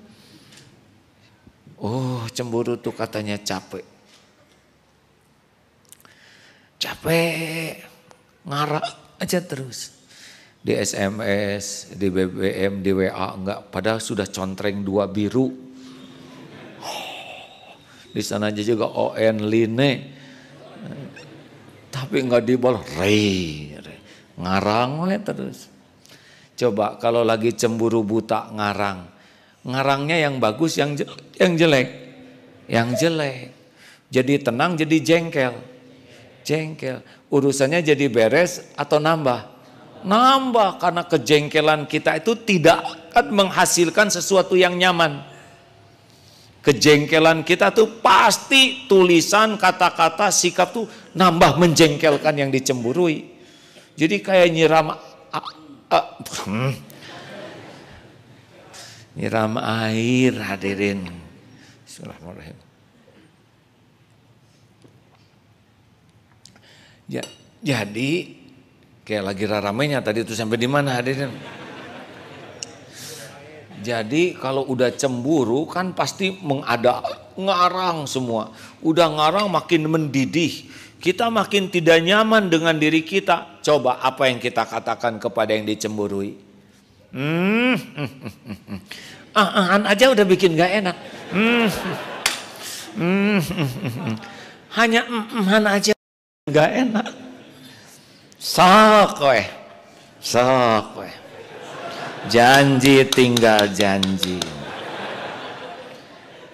Oh cemburu tuh katanya capek. Capek, ngarak aja terus. Di SMS, di BBM, di WA enggak. Padahal sudah contreng dua biru. di sana aja juga ON Line. Tapi enggak dibol. ngarang oleh terus. Coba kalau lagi cemburu buta ngarang ngarangnya yang bagus, yang jelek, yang jelek, yang jelek. Jadi tenang, jadi jengkel, jengkel. Urusannya jadi beres atau nambah, nambah karena kejengkelan kita itu tidak akan menghasilkan sesuatu yang nyaman. Kejengkelan kita tuh pasti tulisan, kata-kata, sikap tuh nambah menjengkelkan yang dicemburui. Jadi kayak nyiram, ah, ah, Nyiram air hadirin. Bismillahirrahmanirrahim. Ya, jadi kayak lagi ramenya tadi itu sampai di mana hadirin? Jadi kalau udah cemburu kan pasti mengada ngarang semua. Udah ngarang makin mendidih. Kita makin tidak nyaman dengan diri kita. Coba apa yang kita katakan kepada yang dicemburui? Hmm. Ah, ah, an aja udah bikin gak enak. Hmm. Hmm. Hanya an aja gak enak. Sok weh. Janji tinggal janji.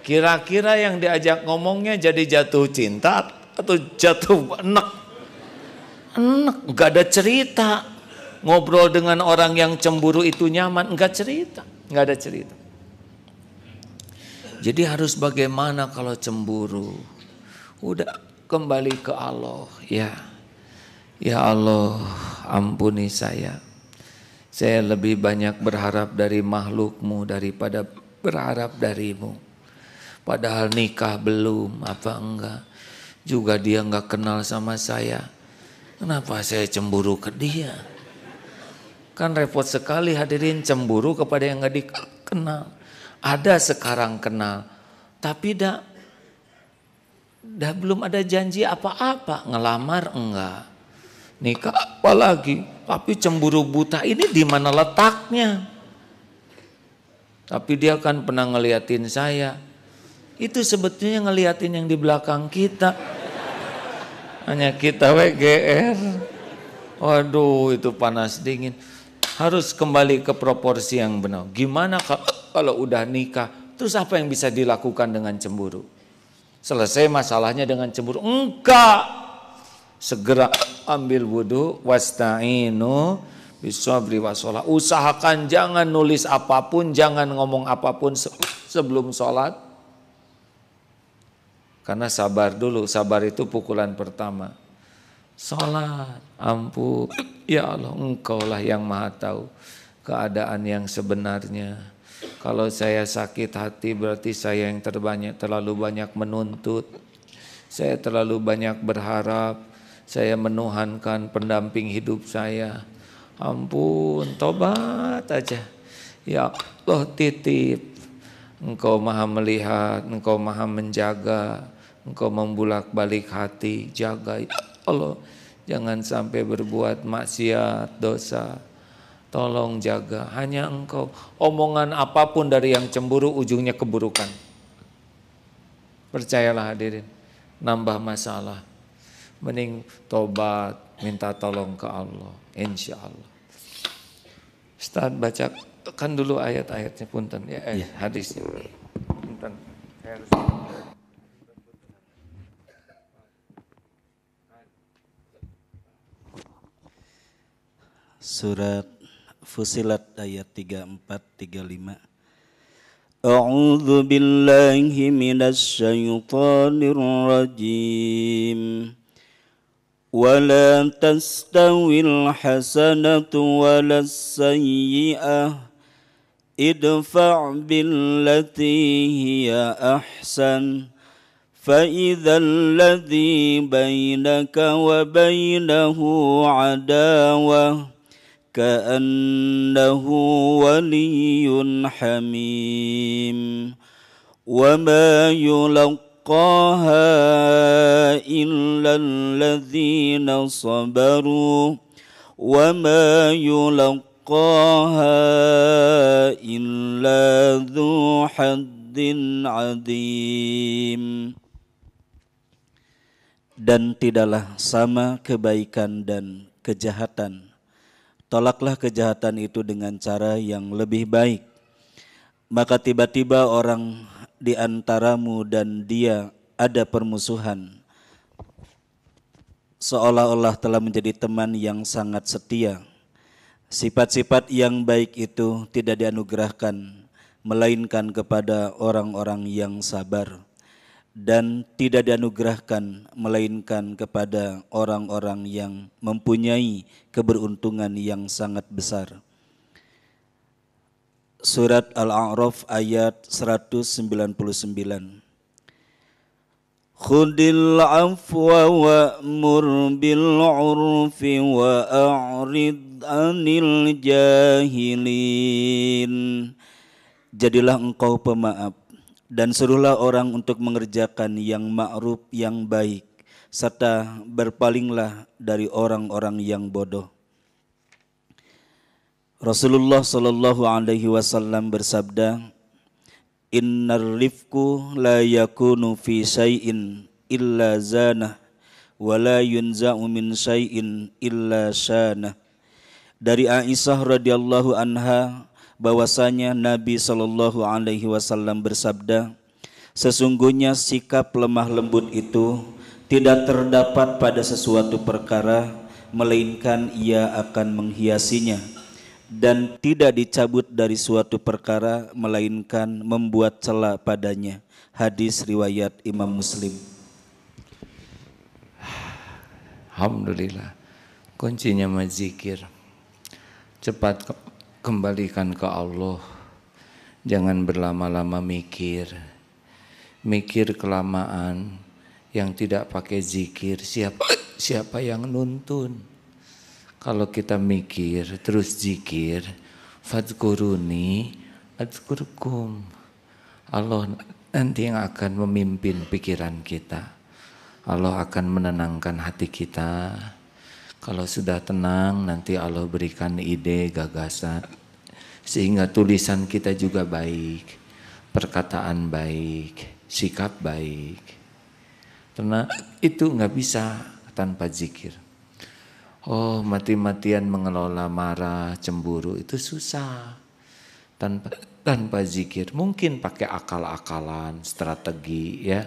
Kira-kira yang diajak ngomongnya jadi jatuh cinta atau jatuh enek. Enek, gak ada cerita ngobrol dengan orang yang cemburu itu nyaman, enggak cerita, enggak ada cerita. Jadi harus bagaimana kalau cemburu? Udah kembali ke Allah, ya. Ya Allah, ampuni saya. Saya lebih banyak berharap dari makhlukmu daripada berharap darimu. Padahal nikah belum, apa enggak. Juga dia enggak kenal sama saya. Kenapa saya cemburu ke dia? Kan repot sekali hadirin cemburu kepada yang gak dikenal. Ada sekarang kenal, tapi dah, dah belum ada janji apa-apa. Ngelamar enggak, nikah apalagi. Tapi cemburu buta ini di mana letaknya? Tapi dia kan pernah ngeliatin saya. Itu sebetulnya ngeliatin yang di belakang kita. Hanya kita WGR. Waduh itu panas dingin harus kembali ke proporsi yang benar. Gimana eh, kalau udah nikah, terus apa yang bisa dilakukan dengan cemburu? Selesai masalahnya dengan cemburu? Enggak. Segera ambil wudhu, wasta'inu, beri wasolah. Usahakan jangan nulis apapun, jangan ngomong apapun sebelum sholat. Karena sabar dulu, sabar itu pukulan pertama. Sholat, ampun Ya Allah, engkau lah yang Maha Tahu keadaan yang sebenarnya. Kalau saya sakit hati berarti saya yang terbanyak terlalu banyak menuntut. Saya terlalu banyak berharap. Saya menuhankan pendamping hidup saya. Ampun, tobat aja. Ya Allah titip. Engkau maha melihat, engkau maha menjaga. Engkau membulak balik hati, jaga. Ya Allah, Jangan sampai berbuat maksiat, dosa. Tolong jaga, hanya engkau. Omongan apapun dari yang cemburu ujungnya keburukan. Percayalah hadirin, nambah masalah. Mending tobat, minta tolong ke Allah. Insya Allah. Ustaz baca kan dulu ayat-ayatnya punten ya, eh, iya. hadisnya. Punten. Saya harus Surat Fusilat ayat 34 35 أعوذ بالله من الشيطان الرجيم ولا تستوي الحسنة ولا السيئة ادفع بالتي هي أحسن فإذا الذي بينك وبينه عداوةٌ كأنه ولي حميم وما يلقاها إلا الذين صبروا وما يلقاها إلا ذو حد عظيم dan tidaklah sama kebaikan dan kejahatan tolaklah kejahatan itu dengan cara yang lebih baik. Maka tiba-tiba orang di antaramu dan dia ada permusuhan. Seolah-olah telah menjadi teman yang sangat setia. Sifat-sifat yang baik itu tidak dianugerahkan, melainkan kepada orang-orang yang sabar dan tidak dianugerahkan melainkan kepada orang-orang yang mempunyai keberuntungan yang sangat besar. Surat Al-A'raf ayat 199. Khudil afwa wa'mur bil 'urfi wa a'rid 'anil jahilin. Jadilah engkau pemaaf dan suruhlah orang untuk mengerjakan yang ma'ruf yang baik serta berpalinglah dari orang-orang yang bodoh. Rasulullah sallallahu alaihi wasallam bersabda, "Innar rifku la yakunu fi syai'in illa zanah wa la yunza'u min syai'in illa syanah." Dari Aisyah radhiyallahu anha, bahwasanya Nabi Shallallahu Alaihi Wasallam bersabda, sesungguhnya sikap lemah lembut itu tidak terdapat pada sesuatu perkara melainkan ia akan menghiasinya dan tidak dicabut dari suatu perkara melainkan membuat celah padanya. Hadis riwayat Imam Muslim. Alhamdulillah. Kuncinya mazikir. Cepat kembalikan ke Allah. Jangan berlama-lama mikir. Mikir kelamaan yang tidak pakai zikir. Siapa siapa yang nuntun? Kalau kita mikir terus zikir, fadkuruni adkurkum. Allah nanti yang akan memimpin pikiran kita. Allah akan menenangkan hati kita. Kalau sudah tenang nanti Allah berikan ide, gagasan. Sehingga tulisan kita juga baik, perkataan baik, sikap baik. Karena itu nggak bisa tanpa zikir. Oh mati-matian mengelola marah, cemburu itu susah. Tanpa, tanpa zikir mungkin pakai akal-akalan, strategi ya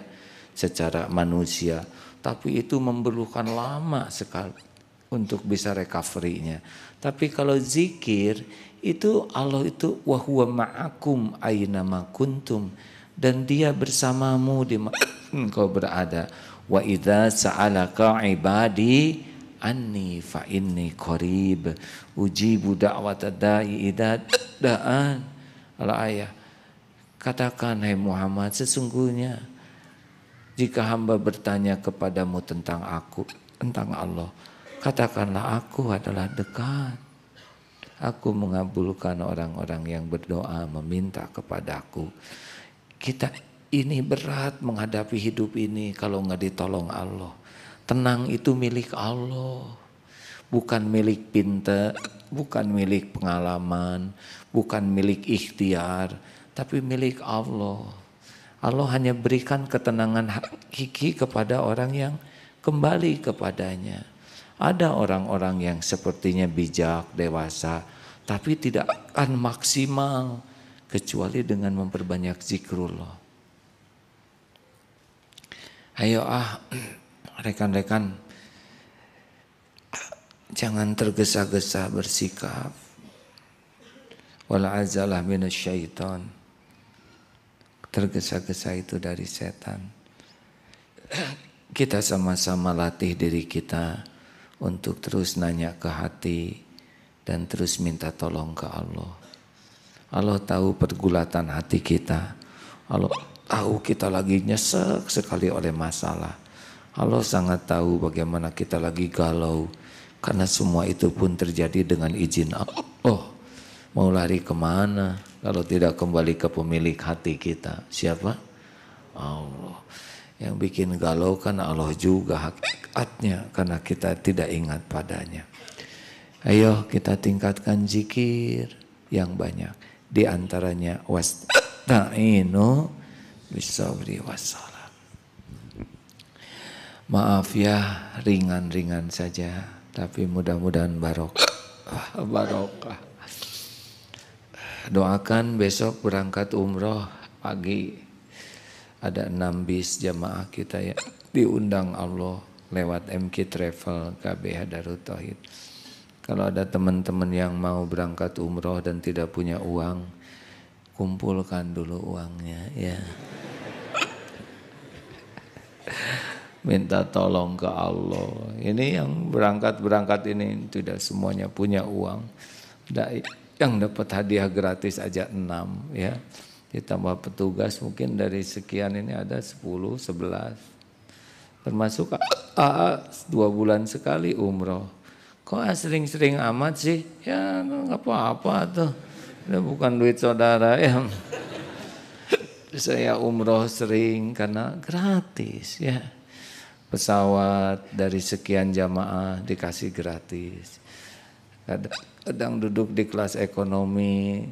secara manusia. Tapi itu memerlukan lama sekali untuk bisa recovery-nya. Tapi kalau zikir itu Allah itu wahwa ma'akum aina kuntum dan dia bersamamu di engkau berada. Wa idza sa'alaka ibadi anni fa inni qarib ujibu da'wata da'i idza da'an. Allah ayah. Katakan hai hey Muhammad sesungguhnya jika hamba bertanya kepadamu tentang aku, tentang Allah, Katakanlah aku adalah dekat. Aku mengabulkan orang-orang yang berdoa meminta kepadaku. Kita ini berat menghadapi hidup ini kalau nggak ditolong Allah. Tenang itu milik Allah. Bukan milik pinter, bukan milik pengalaman, bukan milik ikhtiar, tapi milik Allah. Allah hanya berikan ketenangan hakiki kepada orang yang kembali kepadanya. Ada orang-orang yang sepertinya bijak, dewasa, tapi tidak akan maksimal kecuali dengan memperbanyak zikrullah. Ayo ah rekan-rekan jangan tergesa-gesa bersikap. Wala azalah Tergesa-gesa itu dari setan. Kita sama-sama latih diri kita untuk terus nanya ke hati dan terus minta tolong ke Allah. Allah tahu pergulatan hati kita. Allah tahu kita lagi nyesek sekali oleh masalah. Allah sangat tahu bagaimana kita lagi galau. Karena semua itu pun terjadi dengan izin Allah. Oh, mau lari kemana kalau tidak kembali ke pemilik hati kita? Siapa? Allah. Yang bikin galau kan Allah juga hakikatnya karena kita tidak ingat padanya. Ayo kita tingkatkan zikir yang banyak. Di antaranya wasta'inu bisabri wassalam. Maaf ya ringan-ringan saja tapi mudah-mudahan barokah. barokah. Doakan besok berangkat umroh pagi ada enam bis jamaah kita ya diundang Allah lewat MK Travel KBH Darut Tauhid. Kalau ada teman-teman yang mau berangkat umroh dan tidak punya uang, kumpulkan dulu uangnya ya. Minta tolong ke Allah. Ini yang berangkat-berangkat ini tidak semuanya punya uang. Yang dapat hadiah gratis aja enam ya ditambah petugas mungkin dari sekian ini ada 10, 11 termasuk AA dua bulan sekali umroh kok sering-sering amat sih ya nggak apa-apa tuh itu bukan duit saudara ya saya umroh sering karena gratis ya pesawat dari sekian jamaah dikasih gratis kadang, kadang duduk di kelas ekonomi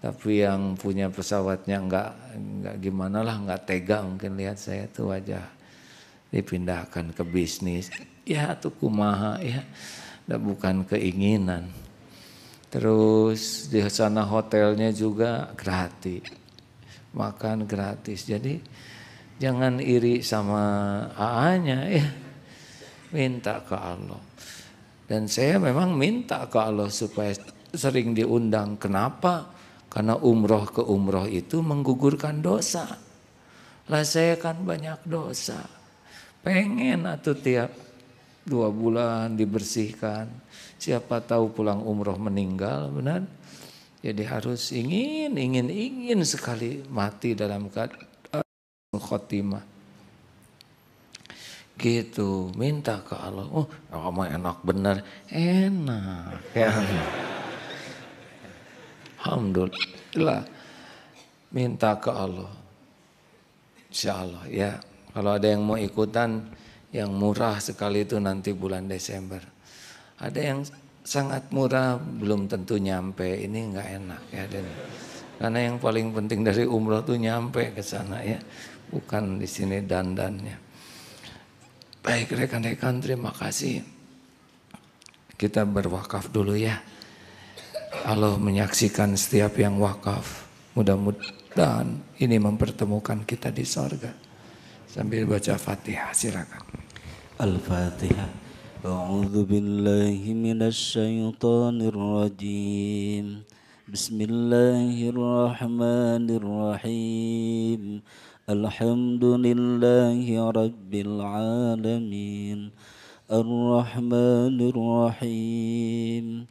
tapi yang punya pesawatnya enggak enggak gimana lah enggak tega mungkin lihat saya tuh wajah dipindahkan ke bisnis ya tuh kumaha ya nah, bukan keinginan terus di sana hotelnya juga gratis makan gratis jadi jangan iri sama aa ya minta ke Allah dan saya memang minta ke Allah supaya sering diundang kenapa karena umroh ke umroh itu menggugurkan dosa. Lah saya kan banyak dosa. Pengen atau tiap dua bulan dibersihkan. Siapa tahu pulang umroh meninggal benar. Jadi harus ingin, ingin, ingin sekali mati dalam keadaan eh, khotimah. Gitu, minta ke Allah. Oh, kamu oh, enak benar. Enak. Ya. Alhamdulillah. Minta ke Allah. Insya Allah ya. Kalau ada yang mau ikutan yang murah sekali itu nanti bulan Desember. Ada yang sangat murah belum tentu nyampe. Ini nggak enak ya dan karena yang paling penting dari umroh tuh nyampe ke sana ya, bukan di sini dandannya. Baik rekan-rekan terima kasih. Kita berwakaf dulu ya. Allah menyaksikan setiap yang wakaf. Mudah-mudahan ini mempertemukan kita di sorga. Sambil baca Fatihah silakan. Al-Fatihah. A'udzu billahi minasy syaithanir rajim. Bismillahirrahmanirrahim. Alhamdulillahi rabbil alamin. Ar-Rahmanir Rahim.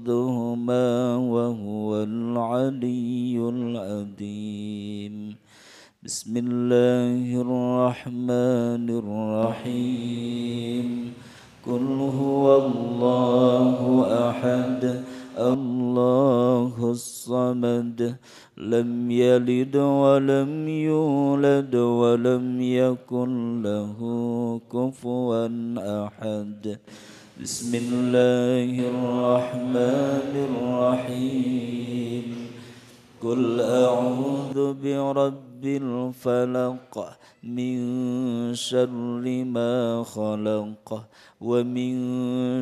يحفظهما وهو العلي العظيم بسم الله الرحمن الرحيم قل هو الله أحد الله الصمد لم يلد ولم يولد ولم يكن له كفوا أحد بسم الله الرحمن الرحيم قل أعوذ برب الفلق من شر ما خلق ومن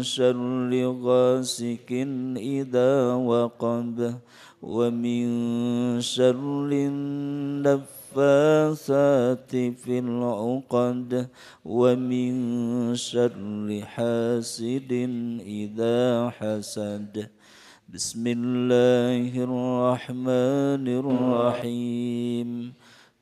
شر غاسق إذا وقب ومن شر النفس النفاثات في العقد ومن شر حاسد إذا حسد بسم الله الرحمن الرحيم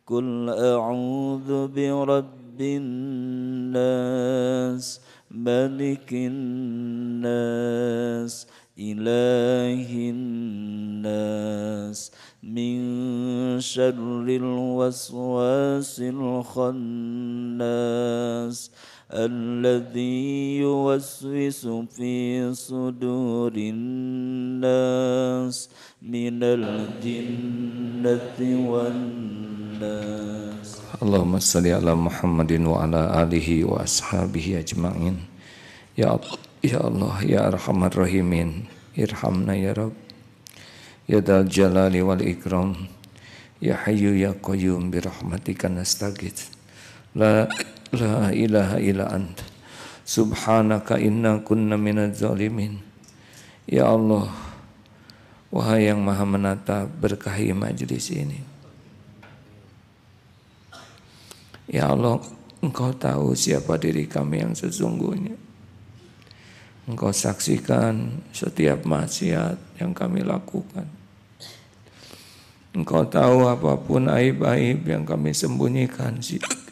قل أعوذ برب الناس ملك الناس إله الناس من شر الوسواس الخناس الذي يوسوس في صدور الناس من الجنة والناس اللهم صل على محمد وعلى آله وأصحابه أجمعين يا الله يا الله يا أرحم الراحمين ارحمنا يا رب Ya Dal Jalali wal Ikram Ya Hayu Ya Qayyum Birahmatika nastagid La, la ilaha ila ant Subhanaka inna kunna minad zalimin Ya Allah Wahai yang maha menata berkahi majlis ini Ya Allah Engkau tahu siapa diri kami yang sesungguhnya Engkau saksikan setiap maksiat yang kami lakukan Engkau tahu apapun aib-aib yang kami sembunyikan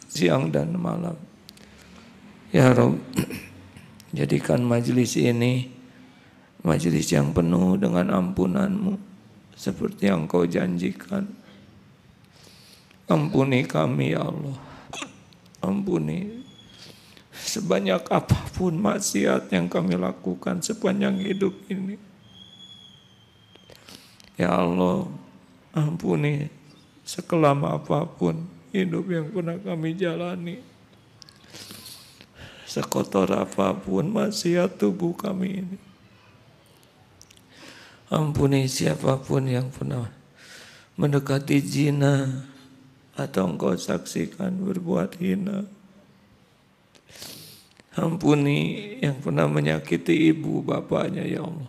siang dan malam. Ya Rob, jadikan majelis ini majelis yang penuh dengan ampunanmu seperti yang kau janjikan. Ampuni kami ya Allah. Ampuni sebanyak apapun maksiat yang kami lakukan sepanjang hidup ini. Ya Allah, Ampuni sekelama apapun hidup yang pernah kami jalani. Sekotor apapun maksiat tubuh kami ini. Ampuni siapapun yang pernah mendekati jina atau engkau saksikan berbuat hina. Ampuni yang pernah menyakiti ibu bapaknya ya Allah.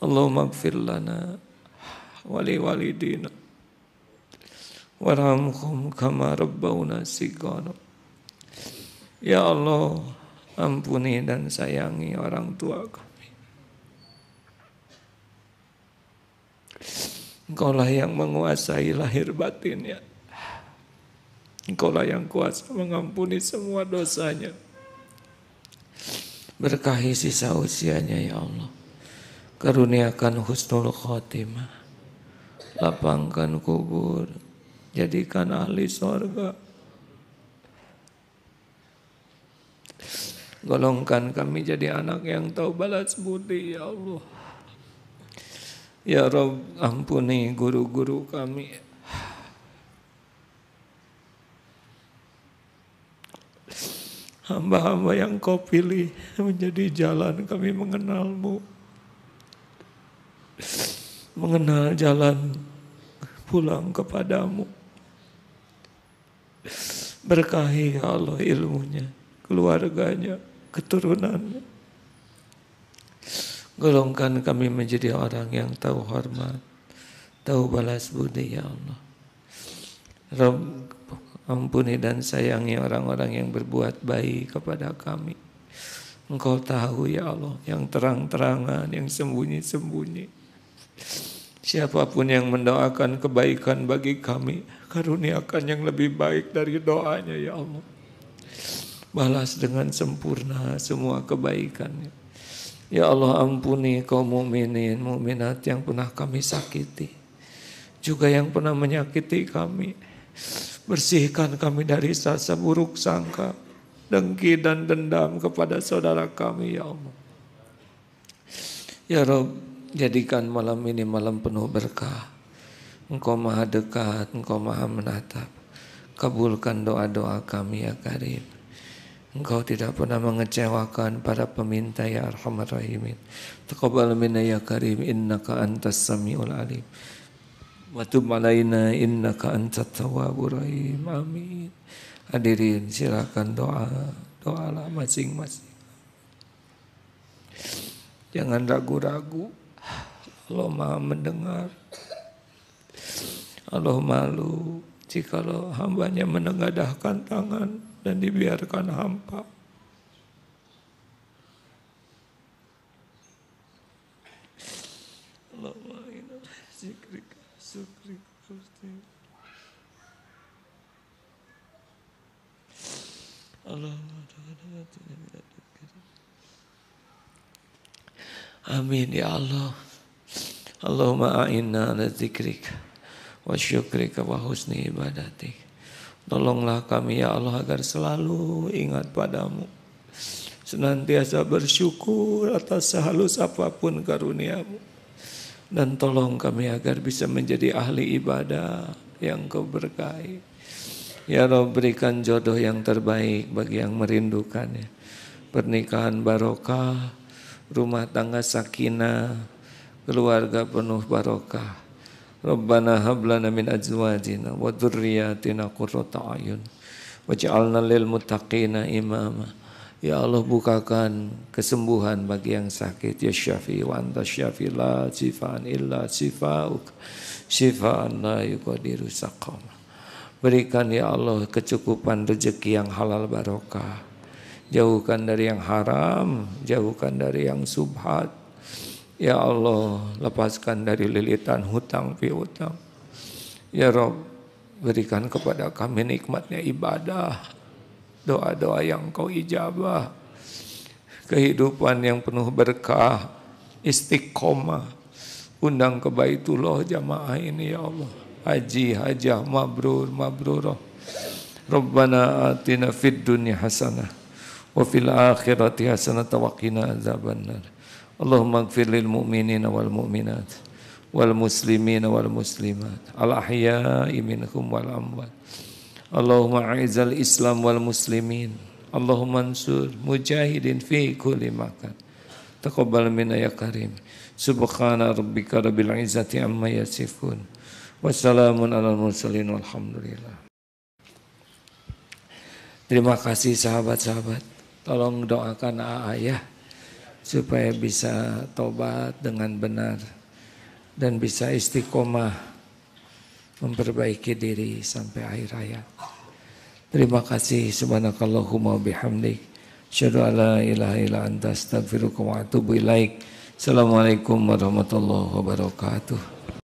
Allah gfir lana ولوالدينا warhamhum kama rabbawna sigara. Ya Allah, ampuni dan sayangi orang tua kami. lah yang menguasai lahir batinnya. lah yang kuasa mengampuni semua dosanya. Berkahi sisa usianya ya Allah. Karuniakan husnul khotimah lapangkan kubur, jadikan ahli sorga. Golongkan kami jadi anak yang tahu balas budi, ya Allah. Ya Rob, ampuni guru-guru kami. Hamba-hamba yang kau pilih menjadi jalan kami mengenalmu. Mengenal jalan pulang kepadamu. Berkahi ya Allah ilmunya, keluarganya, keturunannya. Golongkan kami menjadi orang yang tahu hormat, tahu balas budi ya Allah. Rob, ampuni dan sayangi orang-orang yang berbuat baik kepada kami. Engkau tahu ya Allah yang terang-terangan, yang sembunyi-sembunyi. Siapapun yang mendoakan kebaikan bagi kami, karuniakan yang lebih baik dari doanya ya Allah. Balas dengan sempurna semua kebaikannya. Ya Allah ampuni kaum mukminin, mukminat yang pernah kami sakiti. Juga yang pernah menyakiti kami. Bersihkan kami dari sasa buruk sangka, dengki dan dendam kepada saudara kami ya Allah. Ya Rabb, Jadikan malam ini malam penuh berkah. Engkau maha dekat, engkau maha menatap. Kabulkan doa-doa kami ya Karim. Engkau tidak pernah mengecewakan para peminta ya Arhamar Rahimin. Taqabbal minna ya Karim innaka antas samiul alim. Wa tub alaina innaka antat tawwabur rahim. Amin. Hadirin silakan doa. doa Doalah masing-masing. Jangan ragu-ragu. Allah maha mendengar. Allah malu jikalau hambanya menengadahkan tangan dan dibiarkan hampa. Amin ya Allah. Allahumma a'inna ala zikrik wa syukrika wa husni ibadatik. Tolonglah kami ya Allah agar selalu ingat padamu. Senantiasa bersyukur atas sehalus apapun karuniamu. Dan tolong kami agar bisa menjadi ahli ibadah yang kau berkahi. Ya Allah berikan jodoh yang terbaik bagi yang merindukannya. Pernikahan barokah, rumah tangga sakinah, keluarga penuh barokah. Rabbana hab lana min azwajina wa dzurriyyatina qurrata ayun waj'alna lil muttaqina imama. Ya Allah bukakan kesembuhan bagi yang sakit ya Syafi wa anta syafi la sifaan illa sifauk sifaan la yuqadiru saqam. Berikan ya Allah kecukupan rezeki yang halal barokah. Jauhkan dari yang haram, jauhkan dari yang subhat Ya Allah, lepaskan dari lilitan hutang piutang. Ya Rob, berikan kepada kami nikmatnya ibadah, doa-doa yang kau ijabah, kehidupan yang penuh berkah, istiqomah. Undang ke Baitullah jamaah ini ya Allah. Haji, hajah, mabrur, mabruroh. Rabbana atina fid dunya hasanah wa fil akhirati hasanah tawakina Allahumma gfir lil mu'minina wal mu'minat wal muslimin wal muslimat al ahya'i minhum wal amwat Allahumma aizal islam wal muslimin Allahumma ansur mujahidin fi kulli makan taqabbal minna ya karim subhana rabbika rabbil izzati amma yasifun wassalamun alal mursalin walhamdulillah Terima kasih sahabat-sahabat. Tolong doakan ayah supaya bisa tobat dengan benar dan bisa istiqomah memperbaiki diri sampai akhir hayat. Terima kasih subhanakallahumma bihamdik. Syadu ala ilaha ila anta astagfirukum wa atubu ilaik. Assalamualaikum warahmatullahi wabarakatuh.